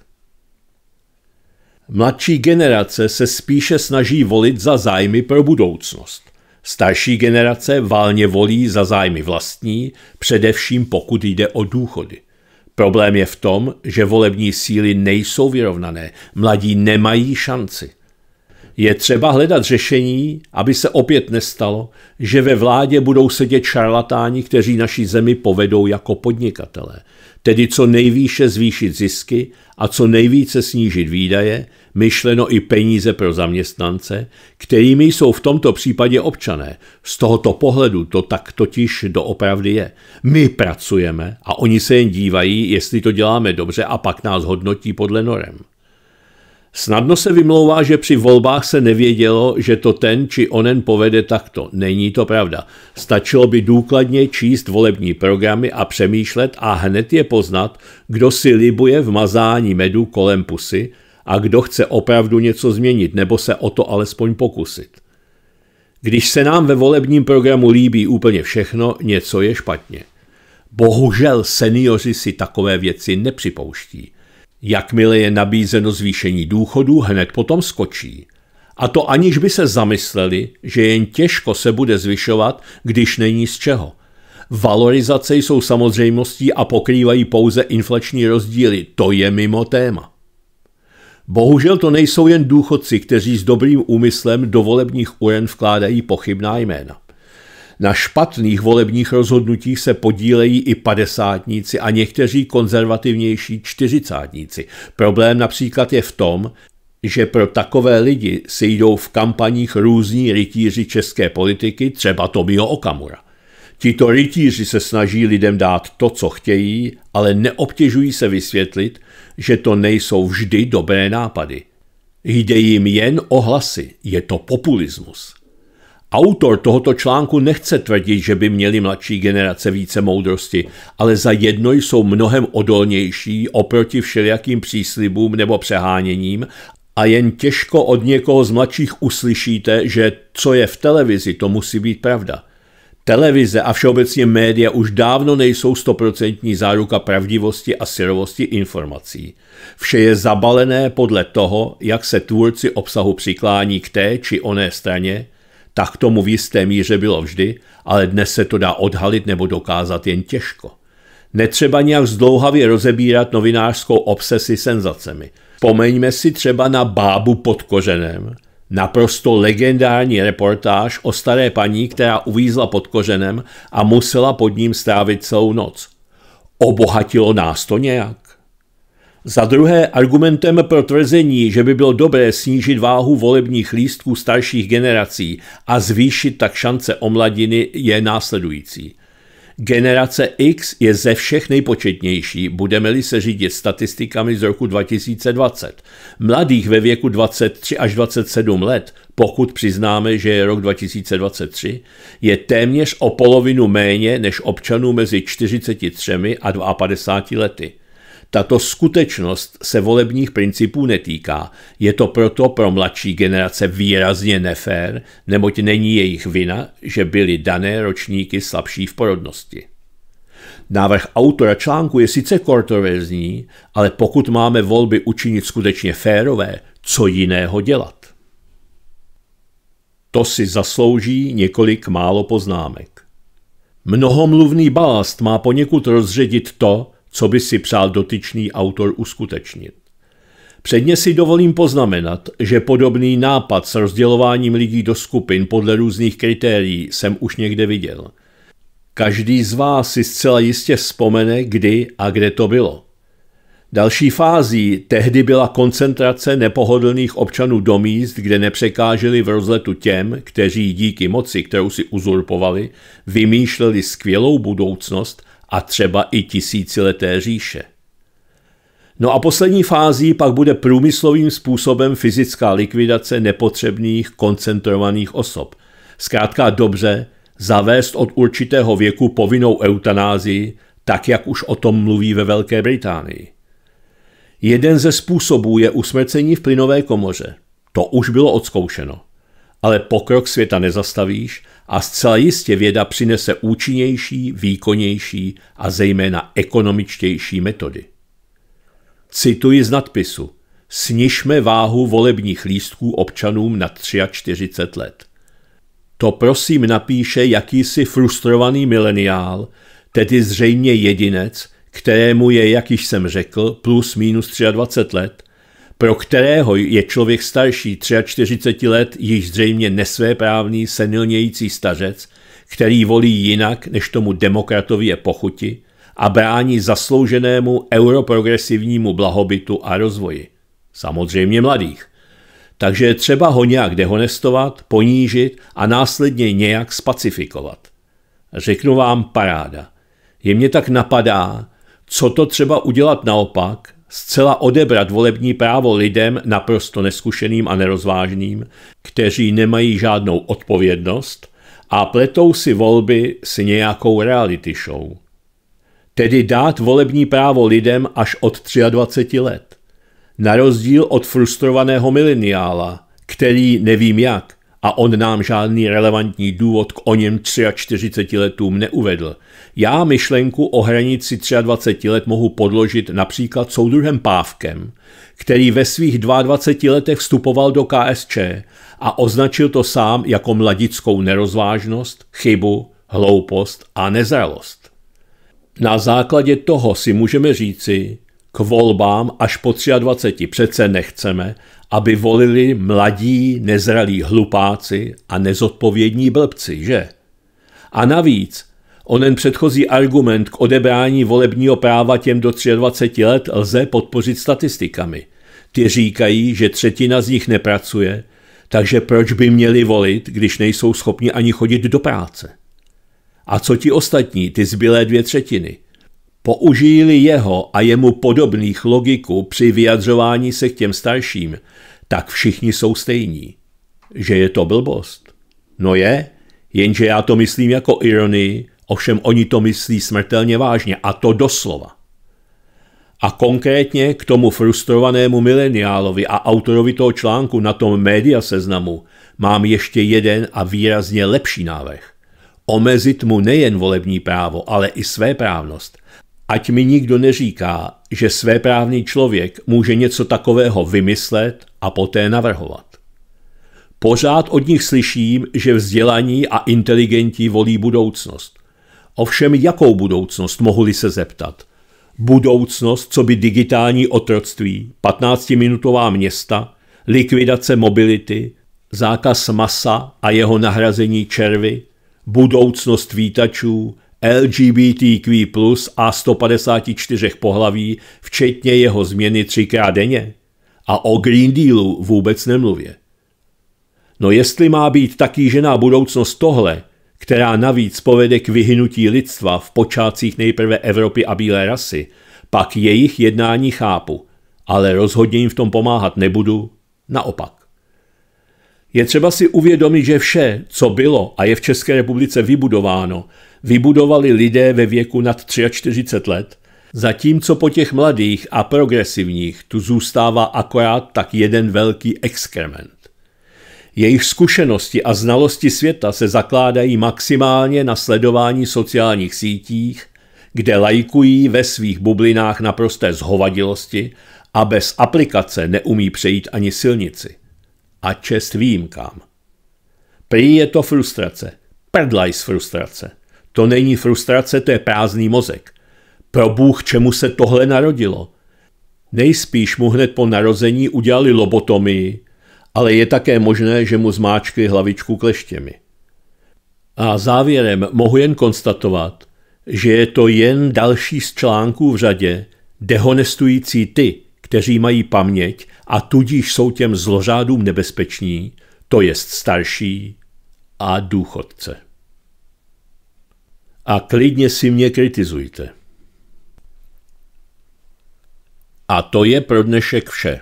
Mladší generace se spíše snaží volit za zájmy pro budoucnost. Starší generace válně volí za zájmy vlastní, především pokud jde o důchody. Problém je v tom, že volební síly nejsou vyrovnané, mladí nemají šanci. Je třeba hledat řešení, aby se opět nestalo, že ve vládě budou sedět šarlatáni, kteří naší zemi povedou jako podnikatelé tedy co nejvýše zvýšit zisky a co nejvíce snížit výdaje, myšleno i peníze pro zaměstnance, kterými jsou v tomto případě občané. Z tohoto pohledu to tak totiž doopravdy je. My pracujeme a oni se jen dívají, jestli to děláme dobře a pak nás hodnotí podle norem. Snadno se vymlouvá, že při volbách se nevědělo, že to ten či onen povede takto. Není to pravda. Stačilo by důkladně číst volební programy a přemýšlet a hned je poznat, kdo si libuje v mazání medu kolem pusy a kdo chce opravdu něco změnit nebo se o to alespoň pokusit. Když se nám ve volebním programu líbí úplně všechno, něco je špatně. Bohužel seniori si takové věci nepřipouští – Jakmile je nabízeno zvýšení důchodů, hned potom skočí. A to aniž by se zamysleli, že jen těžko se bude zvyšovat, když není z čeho. Valorizace jsou samozřejmostí a pokrývají pouze inflační rozdíly. To je mimo téma. Bohužel to nejsou jen důchodci, kteří s dobrým úmyslem do volebních uren vkládají pochybná jména. Na špatných volebních rozhodnutích se podílejí i padesátníci a někteří konzervativnější čtyřicátníci. Problém například je v tom, že pro takové lidi se jdou v kampaních různí rytíři české politiky, třeba Tomio Okamura. Tito rytíři se snaží lidem dát to, co chtějí, ale neobtěžují se vysvětlit, že to nejsou vždy dobré nápady. Jde jim jen o hlasy, je to populismus. Autor tohoto článku nechce tvrdit, že by měli mladší generace více moudrosti, ale za jedno jsou mnohem odolnější oproti všelijakým příslibům nebo přeháněním a jen těžko od někoho z mladších uslyšíte, že co je v televizi, to musí být pravda. Televize a všeobecně média už dávno nejsou stoprocentní záruka pravdivosti a syrovosti informací. Vše je zabalené podle toho, jak se tvůrci obsahu přiklání k té či oné straně – tak tomu v jisté míře bylo vždy, ale dnes se to dá odhalit nebo dokázat jen těžko. Netřeba nějak zdlouhavě rozebírat novinářskou obsesi senzacemi. Pomeňme si třeba na bábu pod kořenem, naprosto legendární reportáž o staré paní, která uvízla pod kořenem a musela pod ním strávit celou noc. Obohatilo nás to nějak? Za druhé, argumentem pro tvrzení, že by bylo dobré snížit váhu volebních lístků starších generací a zvýšit tak šance omladiny, je následující. Generace X je ze všech nejpočetnější, budeme-li se řídit statistikami z roku 2020. Mladých ve věku 23 až 27 let, pokud přiznáme, že je rok 2023, je téměř o polovinu méně než občanů mezi 43 a 52 lety. Tato skutečnost se volebních principů netýká. Je to proto pro mladší generace výrazně nefér, neboť není jejich vina, že byly dané ročníky slabší v porodnosti. Návrh autora článku je sice kontroverzní, ale pokud máme volby učinit skutečně férové, co jiného dělat? To si zaslouží několik málo poznámek. Mnohomluvný balast má poněkud rozředit to, co by si přál dotyčný autor uskutečnit. Předně si dovolím poznamenat, že podobný nápad s rozdělováním lidí do skupin podle různých kritérií jsem už někde viděl. Každý z vás si zcela jistě vzpomene, kdy a kde to bylo. Další fází tehdy byla koncentrace nepohodlných občanů do míst, kde nepřekáželi v rozletu těm, kteří díky moci, kterou si uzurpovali, vymýšleli skvělou budoucnost a třeba i tisícileté říše. No a poslední fází pak bude průmyslovým způsobem fyzická likvidace nepotřebných koncentrovaných osob. Zkrátka dobře, zavést od určitého věku povinnou eutanázii, tak jak už o tom mluví ve Velké Británii. Jeden ze způsobů je usmrcení v plynové komoře. To už bylo odzkoušeno. Ale pokrok světa nezastavíš a zcela jistě věda přinese účinnější, výkonnější a zejména ekonomičtější metody. Cituji z nadpisu Snižme váhu volebních lístků občanům na 43 let. To prosím napíše jakýsi frustrovaný mileniál, tedy zřejmě jedinec, kterému je, jak již jsem řekl, plus minus 23 let, pro kterého je člověk starší 43 let již zřejmě nesvéprávný senilnějící stařec, který volí jinak, než tomu demokratovi je pochuti, a brání zaslouženému europrogresivnímu blahobytu a rozvoji. Samozřejmě mladých. Takže je třeba ho nějak dehonestovat, ponížit a následně nějak spacifikovat. Řeknu vám paráda. Je mě tak napadá, co to třeba udělat naopak, zcela odebrat volební právo lidem naprosto neskušeným a nerozvážným, kteří nemají žádnou odpovědnost a pletou si volby s nějakou reality show. Tedy dát volební právo lidem až od 23 let. Na rozdíl od frustrovaného mileniála, který, nevím jak, a on nám žádný relevantní důvod k o něm 43 letům neuvedl. Já myšlenku o hranici 23 let mohu podložit například soudruhem Pávkem, který ve svých 22 letech vstupoval do KSČ a označil to sám jako mladickou nerozvážnost, chybu, hloupost a nezralost. Na základě toho si můžeme říci, k volbám až po 23 přece nechceme, aby volili mladí, nezralí hlupáci a nezodpovědní blbci, že? A navíc, onen předchozí argument k odebrání volebního práva těm do 23 let lze podpořit statistikami. Ty říkají, že třetina z nich nepracuje, takže proč by měli volit, když nejsou schopni ani chodit do práce? A co ti ostatní, ty zbylé dvě třetiny? Použili jeho a jemu podobných logiku při vyjadřování se k těm starším, tak všichni jsou stejní. Že je to blbost. No je, jenže já to myslím jako ironii, ovšem oni to myslí smrtelně vážně a to doslova. A konkrétně k tomu frustrovanému mileniálovi a autorovi toho článku na tom média seznamu mám ještě jeden a výrazně lepší návrh. Omezit mu nejen volební právo, ale i své právnost Ať mi nikdo neříká, že svéprávný člověk může něco takového vymyslet a poté navrhovat. Pořád od nich slyším, že vzdělaní a inteligenti volí budoucnost. Ovšem jakou budoucnost, mohli se zeptat. Budoucnost, co by digitální otroctví, 15-minutová města, likvidace mobility, zákaz masa a jeho nahrazení červy, budoucnost výtačů, LGBTQ plus a 154 pohlaví, včetně jeho změny třikrát denně. A o Green Dealu vůbec nemluvě. No jestli má být taky žená budoucnost tohle, která navíc povede k vyhnutí lidstva v počátcích nejprve Evropy a bílé rasy, pak jejich jednání chápu, ale rozhodně jim v tom pomáhat nebudu, naopak. Je třeba si uvědomit, že vše, co bylo a je v České republice vybudováno, vybudovali lidé ve věku nad 43 let, zatímco po těch mladých a progresivních tu zůstává akorát tak jeden velký exkrement. Jejich zkušenosti a znalosti světa se zakládají maximálně na sledování sociálních sítích, kde lajkují ve svých bublinách naprosté zhovadilosti a bez aplikace neumí přejít ani silnici. A čest výjimkám. Prý je to frustrace. Prdlaj z frustrace. To není frustrace, to je prázdný mozek. Pro Bůh, čemu se tohle narodilo? Nejspíš mu hned po narození udělali lobotomii, ale je také možné, že mu zmáčkli hlavičku kleštěmi. A závěrem mohu jen konstatovat, že je to jen další z článků v řadě, dehonestující ty, kteří mají paměť a tudíž jsou těm zlořádům nebezpeční, to jest starší a důchodce a klidně si mě kritizujte. A to je pro dnešek vše.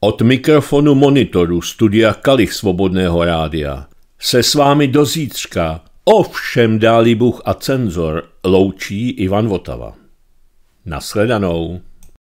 Od mikrofonu monitoru studia Kalich Svobodného rádia se s vámi do zítřka ovšem dálí Bůh a cenzor loučí Ivan Votava. Nasledanou.